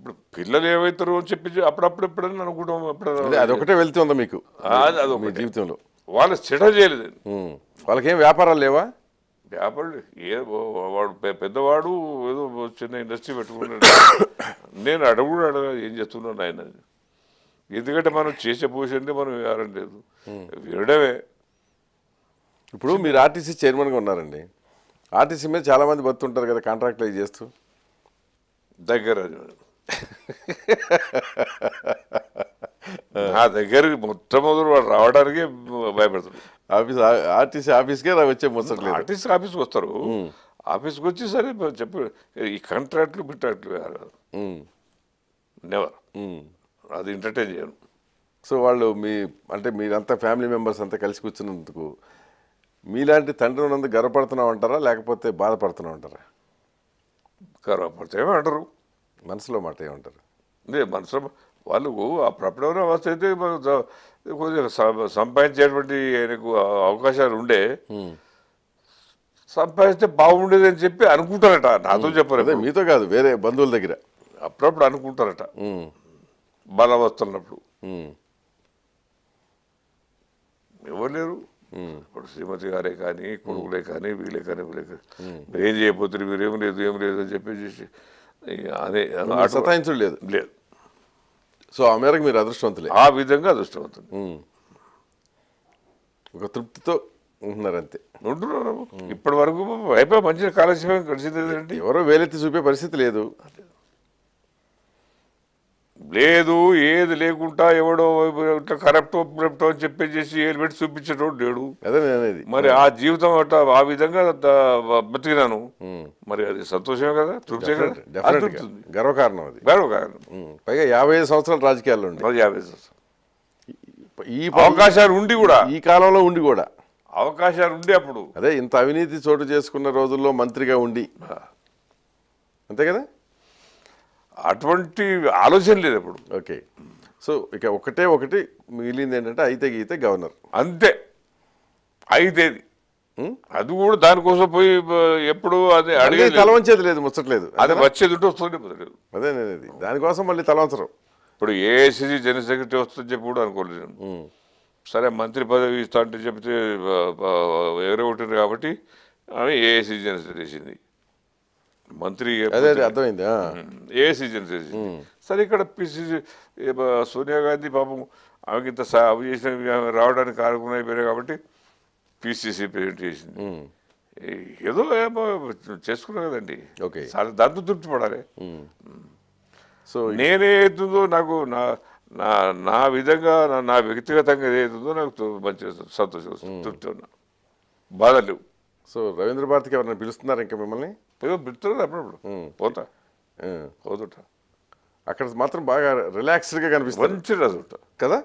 ఇప్పుడు పిల్లలు ఏమవుతారో అని చెప్పి అప్పుడప్పుడు ఎప్పుడైనా అనుకుంటాం ఎప్పుడైనా అదొకటే వెళ్తుందా మీకు జీవితంలో వాళ్ళు చెడ చేయలేదు వాళ్ళకేం వ్యాపారాలు లేవా వ్యాపారాలు ఏ వాడు పెద్దవాడు ఏదో చిన్న ఇండస్ట్రీ పెట్టుకున్నాడు నేను అడవుడు అడగ ఏం చేస్తున్నాను ఆయన ఎందుకంటే మనం చేసే పోషన్ది మనం వ్యవహారం లేదు వినడమే ఇప్పుడు మీరు ఆర్టీసీ చైర్మన్గా ఉన్నారండి ఆర్టీసీ మీద చాలామంది బతుంటారు కదా కాంట్రాక్ట్లు చేస్తూ దగ్గర నా దగ్గర మొట్టమొదటి వాడు రావడానికి భయపెడతాడు ఆఫీస్ ఆర్టీసీ ఆఫీస్కే వచ్చే ముచ్చట్లేదు ఆర్టీసీ ఆఫీస్కి వస్తారు ఆఫీస్కి వచ్చి సరే చెప్పి ఈ కాంట్రాక్ట్లు బిట్రాక్ట్లు నెవర్ అది ఎంటర్టైన్ చేయను సో వాళ్ళు మీ అంటే మీరంతా ఫ్యామిలీ మెంబర్స్ అంతా కలిసి కూర్చున్నందుకు మీలాంటి తండ్రి ఉన్నందుకు గర్వపడుతున్నావు అంటారా లేకపోతే బాధపడుతున్నావు అంటారా గర్వపడితే ఏమంటారు మనసులో మాట ఏమంటారు అదే మనసులో వాళ్ళు ఆ ప్రపంచంలో అవస్థ అయితే కొద్దిగా సంపాదించేటువంటి ఆయనకు అవకాశాలు ఉండే సంపాదిస్తే బాగుండేది అని చెప్పి అనుకుంటారట నాతో చెప్పారు మీతో కాదు వేరే బంధువుల దగ్గర అప్పుడప్పుడు అనుకుంటారట బలం వస్తున్నప్పుడు ఎవరు లేరు ఇప్పుడు శ్రీమతి గారే కానీ కొడుకులే కానీ వీళ్ళే కానీ వీళ్ళే కానీ ఏం చేయబోతున్నారు మీరేం లేదు ఏం లేదు అని చెప్పేసి అదే సతాయించడం లేదు లేదు సో ఆ మేరకు మీరు అదృష్టవంతులే ఆ విధంగా అదృష్టవంతులు ఒక తృప్తితో ఉంటున్నారు అంతే ఉంటున్నారు ఇప్పటి వరకు అయిపోయి మంచి కాలక్షేపం కలిసింది ఎవరో వేలెత్తి చూపే పరిస్థితి లేదు లేదు ఏది లేకుండా ఎవడో ఇట్లా కరప్టో కరప్టో అని చెప్పేసి హెల్మెట్ చూపించేటోడు లేడు మరి ఆ జీవితం అట్లా ఆ విధంగా బతికినాను మరి అది సంతోషమే కదా గర్వకారణం అది గర్వకారణం పైగా యాభై ఐదు సంవత్సరాలు రాజకీయాల్లో యాభై సంవత్సరాలు ఈ అవకాశాలు ఉండి కూడా ఈ కాలంలో ఉండి కూడా అవకాశాలు ఉండి అప్పుడు అదే ఇంత అవినీతి చోటు చేసుకున్న రోజుల్లో మంత్రిగా ఉండి అంతే కదా అటువంటి ఆలోచన లేదు ఇప్పుడు ఓకే సో ఇక ఒకటే ఒకటి మిగిలింది ఏంటంటే అయితే గీతే గవర్నర్ అంతే అయితేది అది కూడా దానికోసం పోయి ఎప్పుడు అది అడిగే తలవంచేది లేదు ముచ్చట్లేదు అది వచ్చేది వస్తుంది వస్తుంటే అదే నేను దానికోసం మళ్ళీ తలవంచరు ఇప్పుడు ఏసీసీ జనరల్ సెక్రటరీ వస్తుందని చెప్పి కూడా అనుకోలేదు సరే మంత్రి పదవి ఇస్తా అంటే చెప్తే ఒకటి కాబట్టి ఆమె ఏఏసీ జనరల్ సెక్రటరీ చేసింది మంత్రి అదే ఏ సీజన్ జనరల్ సరే ఇక్కడ పిసిసి సోనియా గాంధీ పాపం ఆమెకి ఇంత అవి చేసిన రావడానికి కారణం అయిపోయినాయి కాబట్టి పిసిసి ప్రెజెంట్ చేసింది ఏదో చేసుకున్నా కదండి ఓకే చాలా దాంతో తృప్తి పడాలి సో నేనేదో నాకు నా నా నా విధంగా నా వ్యక్తిగతంగా ఏదైతుందో నాకు మంచి సంతోషం తృప్తి ఉన్నా బాధలు సో రవీంద్ర భారతికి ఎవరైనా పిలుస్తున్నారు ఇంకా మిమ్మల్ని పోయి పెడుతున్నారు అప్పుడప్పుడు పోతా పోతుంటా అక్కడ మాత్రం బాగా రిలాక్స్డ్గా కనిపిస్తుంది మంచి కదా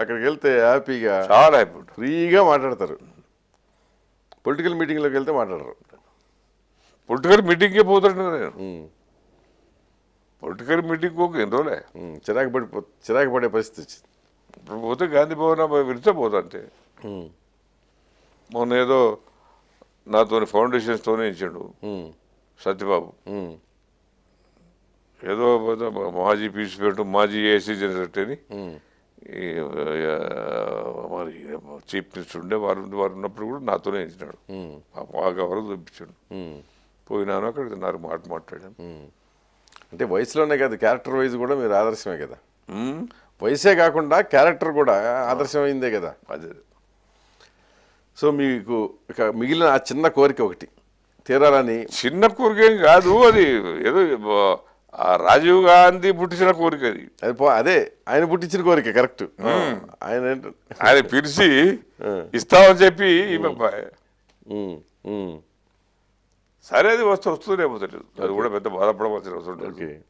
అక్కడికి వెళ్తే హ్యాపీగా చాలా హ్యాపీ ఫ్రీగా మాట్లాడతారు పొలిటికల్ మీటింగ్లోకి వెళ్తే మాట్లాడరు పొలిటికల్ మీటింగ్కే పోతుంటున్నారు నేను పొలిటికల్ మీటింగ్ పోకు ఎన్ని రోజులే చిరాకు పడి చిరాకు పడే పరిస్థితి వచ్చింది ఇప్పుడు పోతే గాంధీ భవన్ విడితే పోతా అంటే మొన్న ఏదో నాతో ఫౌండేషన్స్తోనే ఇచ్చాడు సత్యబాబు ఏదో మాజీ పీస్ పెట్టు మాజీ ఏసీ జనరేట్ అని మరి చీఫ్ మినిస్టర్ ఉండే వారు వారు ఉన్నప్పుడు కూడా నాతోనే ఇచ్చినాడు బాగా వరకు చూపించాడు పోయినాను అక్కడ నాకు మాట మాట్లాడాను అంటే వయసులోనే కాదు క్యారెక్టర్ వైజ్ కూడా మీరు ఆదర్శమే కదా వయసే కాకుండా క్యారెక్టర్ కూడా ఆదర్శమైందే కదా అదే సో మీకు ఇక మిగిలిన ఆ చిన్న కోరిక ఒకటి తీరాలని చిన్న ఏం కాదు అది ఏదో రాజీవ్ గాంధీ పుట్టించిన కోరిక అది అది అదే ఆయన పుట్టించిన కోరిక కరెక్ట్ ఆయన ఆయన పిలిచి ఇస్తామని చెప్పి సరే అది వస్తూ వస్తూనే పోతలేదు అది కూడా పెద్ద బాధపడవలసిన అవసరం లేదు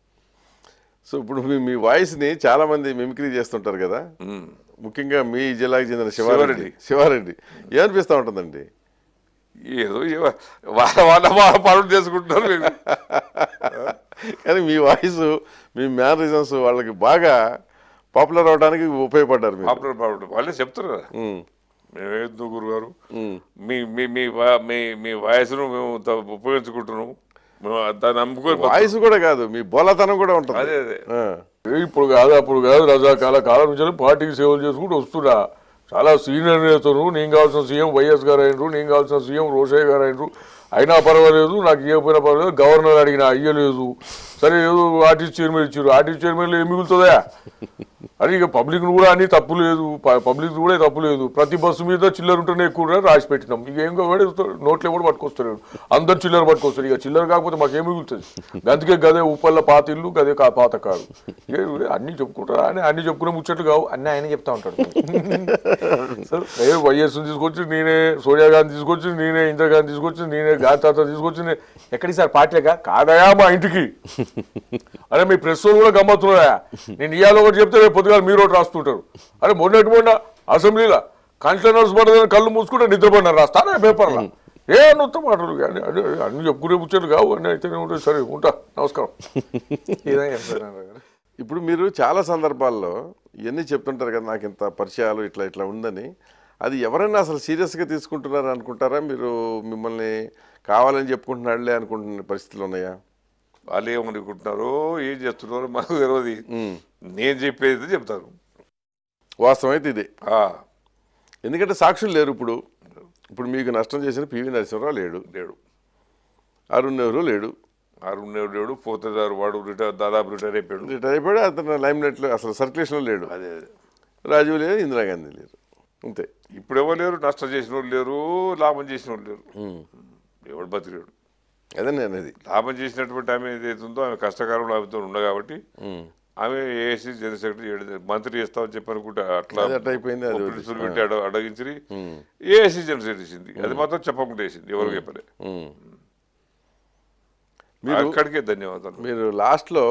సో ఇప్పుడు మీ వాయిస్ని చాలామంది మిమిక్రీ చేస్తుంటారు కదా ముఖ్యంగా మీ జిల్లాకు చెందిన శివారెడ్డి శివారెడ్డి ఏమనిపిస్తూ ఉంటుందండి ఏదో వాళ్ళ వాళ్ళ వాళ్ళ పనులు చేసుకుంటున్నారు కానీ మీ వాయిస్ మీ మేనరిజమ్స్ వాళ్ళకి బాగా పాపులర్ అవడానికి ఉపయోగపడ్డారు పాపులర్ వాళ్ళే చెప్తున్నారు మేమేందు గురుగారు మీ మీ మీ మీ వాయిస్ను మేము ఉపయోగించుకుంటున్నాము దాన్ని వాయిస్ కూడా కాదు మీ బోలతనం కూడా ఉంటుంది అదే అదే ఇప్పుడు కాదు అప్పుడు కాదు రజాకాల కాలం నుంచి పార్టీకి సేవలు చేసుకుంటూ వస్తున్నా చాలా సీనియర్ నేతలు నేను కావాల్సిన సీఎం వైఎస్ గారు అయినరు నేను కావాల్సిన సీఎం రోషయ్య గారు అయినరు అయినా పర్వాలేదు నాకు ఏపోయినా పర్వాలేదు గవర్నర్ అడిగినా అయ్యలేదు సరే ఏదో ఆర్టీసీ చైర్మన్ ఇచ్చారు ఆర్టీసీ చైర్మన్లో ఏం మిగులుతుందా అది ఇక పబ్లిక్ కూడా అని తప్పు లేదు పబ్లిక్ కూడా తప్పు లేదు ప్రతి బస్సు మీద చిల్లర ఉంటేనే ఎక్కువ రాసి పెట్టినాం ఇక ఏం కాదు నోట్లో కూడా పట్టుకొస్తారు అందరు చిల్లర పట్టుకొస్తారు ఇక చిల్లర కాకపోతే ఏమి మిగులుతుంది అందుకే గదే ఉప్పల్ల పాత ఇల్లు గదే కా పాత కాదు అన్ని చెప్పుకుంటారు అని అన్ని చెప్పుకునే ముచ్చట్లు కావు అన్నీ ఆయన చెప్తా ఉంటాడు వైఎస్ తీసుకొచ్చి నేనే సోనియా గాంధీ తీసుకొచ్చి నేనే గాంధీ తీసుకొచ్చి నేనే గాంధీ తాత తీసుకొచ్చి ఎక్కడికి సార్ పార్టీగా కాదయా మా ఇంటికి అరే మీ ప్రెస్ కూడా గమ్మత్తున్నాయా నేను ఇవాళ ఒకటి చెప్తే పొద్దుగాలు మీరు ఒకటి రాస్తుంటారు అరే మొన్నటి మొన్న అసెంబ్లీలో కంటైనర్స్ పడదని కళ్ళు మూసుకుంటే నిద్రపోయినా రాస్తారా పేపర్లో ఏ నొత్త మాటలు కానీ అదే అన్ని చెప్పుకునే ముచ్చట్లు కావు అన్నీ అయితే ఉంటాయి సరే ఉంటా నమస్కారం ఇప్పుడు మీరు చాలా సందర్భాల్లో ఇవన్నీ చెప్తుంటారు కదా నాకు ఇంత పరిచయాలు ఇట్లా ఇట్లా ఉందని అది ఎవరైనా అసలు సీరియస్గా తీసుకుంటున్నారు అనుకుంటారా మీరు మిమ్మల్ని కావాలని చెప్పుకుంటున్నాడులే అనుకుంటున్న పరిస్థితులు ఉన్నాయా వాళ్ళు ఏమనుకుంటున్నారో ఏం చేస్తున్నారో మాకు తెలియదు నేను చెప్పేది చెప్తాను వాస్తవం ఇదే ఎందుకంటే సాక్షులు లేరు ఇప్పుడు ఇప్పుడు మీకు నష్టం చేసిన పివి నరసింహరావు లేడు లేడు అరుణ్ నెహ్రు లేడు అరుణ్ నెహ్రు లేడు పోతేదారు వాడు రిటైర్ దాదాపు రిటైర్ అయిపోయాడు రిటైర్ అయిపోయాడు అతను లైమ్లైట్లో అసలు సర్క్యులేషన్లో లేడు అదే అదే రాజీవ్ లేదు ఇందిరాగాంధీ లేరు అంతే ఇప్పుడు ఎవరు లేరు నష్టం చేసిన వాళ్ళు లేరు లాభం చేసిన వాళ్ళు లేరు ఎవడు బతికాడు అదే నేను అది లాభం చేసినటువంటి ఆమె ఏదైతుందో ఆమె కష్టకాలంలో ఆమెతో ఉండ కాబట్టి ఆమె ఏసీ జనరల్ సెక్రటరీ మంత్రి చేస్తామని చెప్పి అనుకుంటా అట్లా అయిపోయింది అడగించి ఏసీ జనరల్ సెక్రటరీ అది మాత్రం చెప్పకుండా వేసింది ఎవరు చెప్పలే మీరు అక్కడికే ధన్యవాదాలు మీరు లాస్ట్లో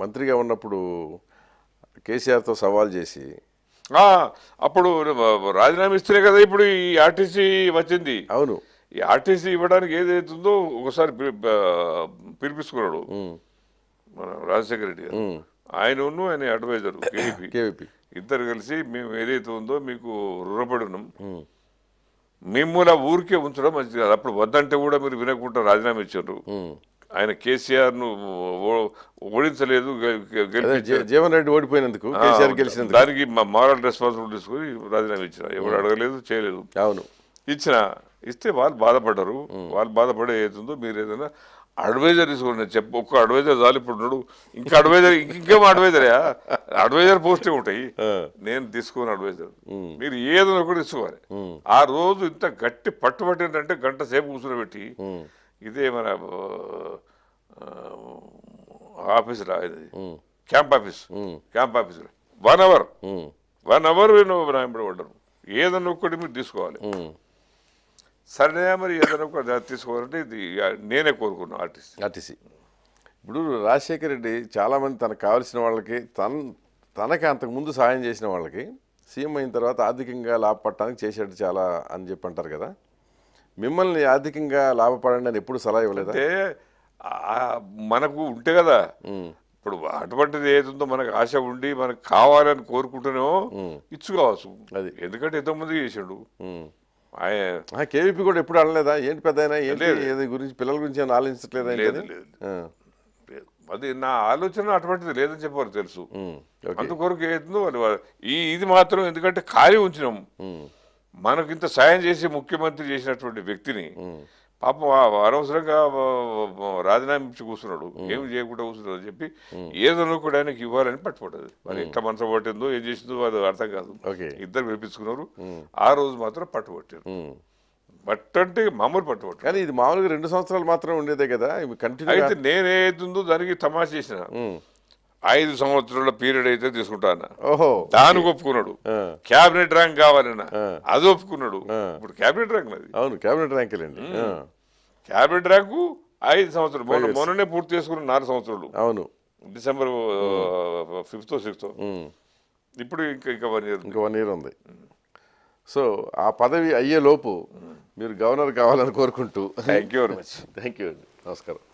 మంత్రిగా ఉన్నప్పుడు కేసీఆర్తో సవాల్ చేసి అప్పుడు రాజీనామా ఇస్తేనే కదా ఇప్పుడు ఈ ఆర్టీసీ వచ్చింది అవును ఈ ఆర్టీసీ ఇవ్వడానికి ఏదైతుందో ఒకసారి పిలిపించుకున్నాడు మన రాజశేఖర రెడ్డి గారు ఉన్ను ఆయన అడ్వైజర్ కేవీపీ ఇద్దరు కలిసి మేము ఏదైతే ఉందో మీకు మేము మిమ్మల్ని ఊరికే ఉంచడం మంచిది కాదు అప్పుడు వద్దంటే కూడా మీరు వినకుండా రాజీనామా ఇచ్చారు ఆయన కేసీఆర్ ను ఓడించలేదు జీవన్ రెడ్డి ఓడిపోయినందుకు కేసీఆర్ దానికి మా మారల్ రెస్పాన్సిబిలిటీ తీసుకుని రాజీనామా ఇచ్చిన ఎవరు అడగలేదు చేయలేదు అవును ఇచ్చిన ఇస్తే వాళ్ళు బాధపడ్డారు వాళ్ళు బాధపడే ఏదో మీరు ఏదైనా అడ్వైజర్ తీసుకోండి చెప్పు ఒక్క అడ్వైజర్ చాలు ఇప్పుడు ఇంకా అడ్వైజర్ ఇంకేం అడ్వైజరా అడ్వైజర్ పోస్టింగ్ ఉంటాయి నేను తీసుకున్న అడ్వైజర్ మీరు ఏదో ఒకటి తీసుకోవాలి ఆ రోజు ఇంత గట్టి ఏంటంటే గంట సేపు కూర్చోబెట్టి ఇదే మన ఆఫీసులో ఇది camp office camp office one hour one hour నేను ఇప్పుడు పడ్డాను ఒక్కటి మీరు తీసుకోవాలి సరే మరి ఏదైనా ఒక తీసుకోవాలంటే ఇది నేనే కోరుకున్నాను ఆర్టీసీ ఆర్టీసీ ఇప్పుడు రాజశేఖర రెడ్డి చాలామంది తనకు కావాల్సిన వాళ్ళకి తన తనకి అంతకుముందు సహాయం చేసిన వాళ్ళకి సీఎం అయిన తర్వాత ఆర్థికంగా లాభపడటానికి చేశాడు చాలా అని చెప్పి అంటారు కదా మిమ్మల్ని ఆర్థికంగా లాభపడండి అని ఎప్పుడు సలహా ఇవ్వలేదు అంటే మనకు ఉంటే కదా ఇప్పుడు అటువంటిది ఉందో మనకు ఆశ ఉండి మనకు కావాలని కోరుకుంటున్నామో ఇచ్చుకోవచ్చు అది ఎందుకంటే ఎంతోమంది చేసాడు కేవీపీ కూడా ఎప్పుడు అనలేదా ఏంటి పెద్ద ఏది గురించి పిల్లల గురించి ఆలోచించట్లేదా లేదు లేదు అది నా ఆలోచన అటువంటిది లేదని చెప్పారు తెలుసు అందుకొరకు ఏదో ఈ ఇది మాత్రం ఎందుకంటే ఖాళీ ఉంచినాం మనకింత సాయం చేసి ముఖ్యమంత్రి చేసినటువంటి వ్యక్తిని పాపం అనవసరంగా రాజీనామా ఇచ్చి కూర్చున్నాడు ఏం చేయకుండా కూర్చున్నాడు అని చెప్పి ఏదో కూడా ఆయనకి ఇవ్వాలని పట్టుబడ్డది మరి ఎట్లా మనసు పట్టిందో ఏం చేసిందో అది అర్థం కాదు ఇద్దరు వినిపించుకున్నారు ఆ రోజు మాత్రం పట్టుబట్టారు పట్టంటే మామూలు పట్టుబట్టు కానీ ఇది మామూలుగా రెండు సంవత్సరాలు మాత్రం ఉండేదే కదా కంటిన్యూ అయితే నేనేదుందో దానికి తమాష చేసిన ఐదు సంవత్సరాల పీరియడ్ అయితే తీసుకుంటాను దాని ఒప్పుకున్నాడు క్యాబినెట్ ర్యాంక్ కావాలన్నా అది ఒప్పుకున్నాడు ఇప్పుడు క్యాబినెట్ ర్యాంక్ అది అవును క్యాబినెట్ ర్యాంక్ క్యాబినెట్ ర్యాంకు ఐదు సంవత్సరాలు మొన్న మొన్ననే పూర్తి చేసుకున్న నాలుగు సంవత్సరాలు అవును డిసెంబర్ ఫిఫ్త్ సిక్స్త్ ఇప్పుడు ఇంకా ఇంకా వన్ ఇయర్ ఇంకా వన్ ఇయర్ ఉంది సో ఆ పదవి అయ్యే లోపు మీరు గవర్నర్ కావాలని కోరుకుంటూ thank you very much thank you నమస్కారం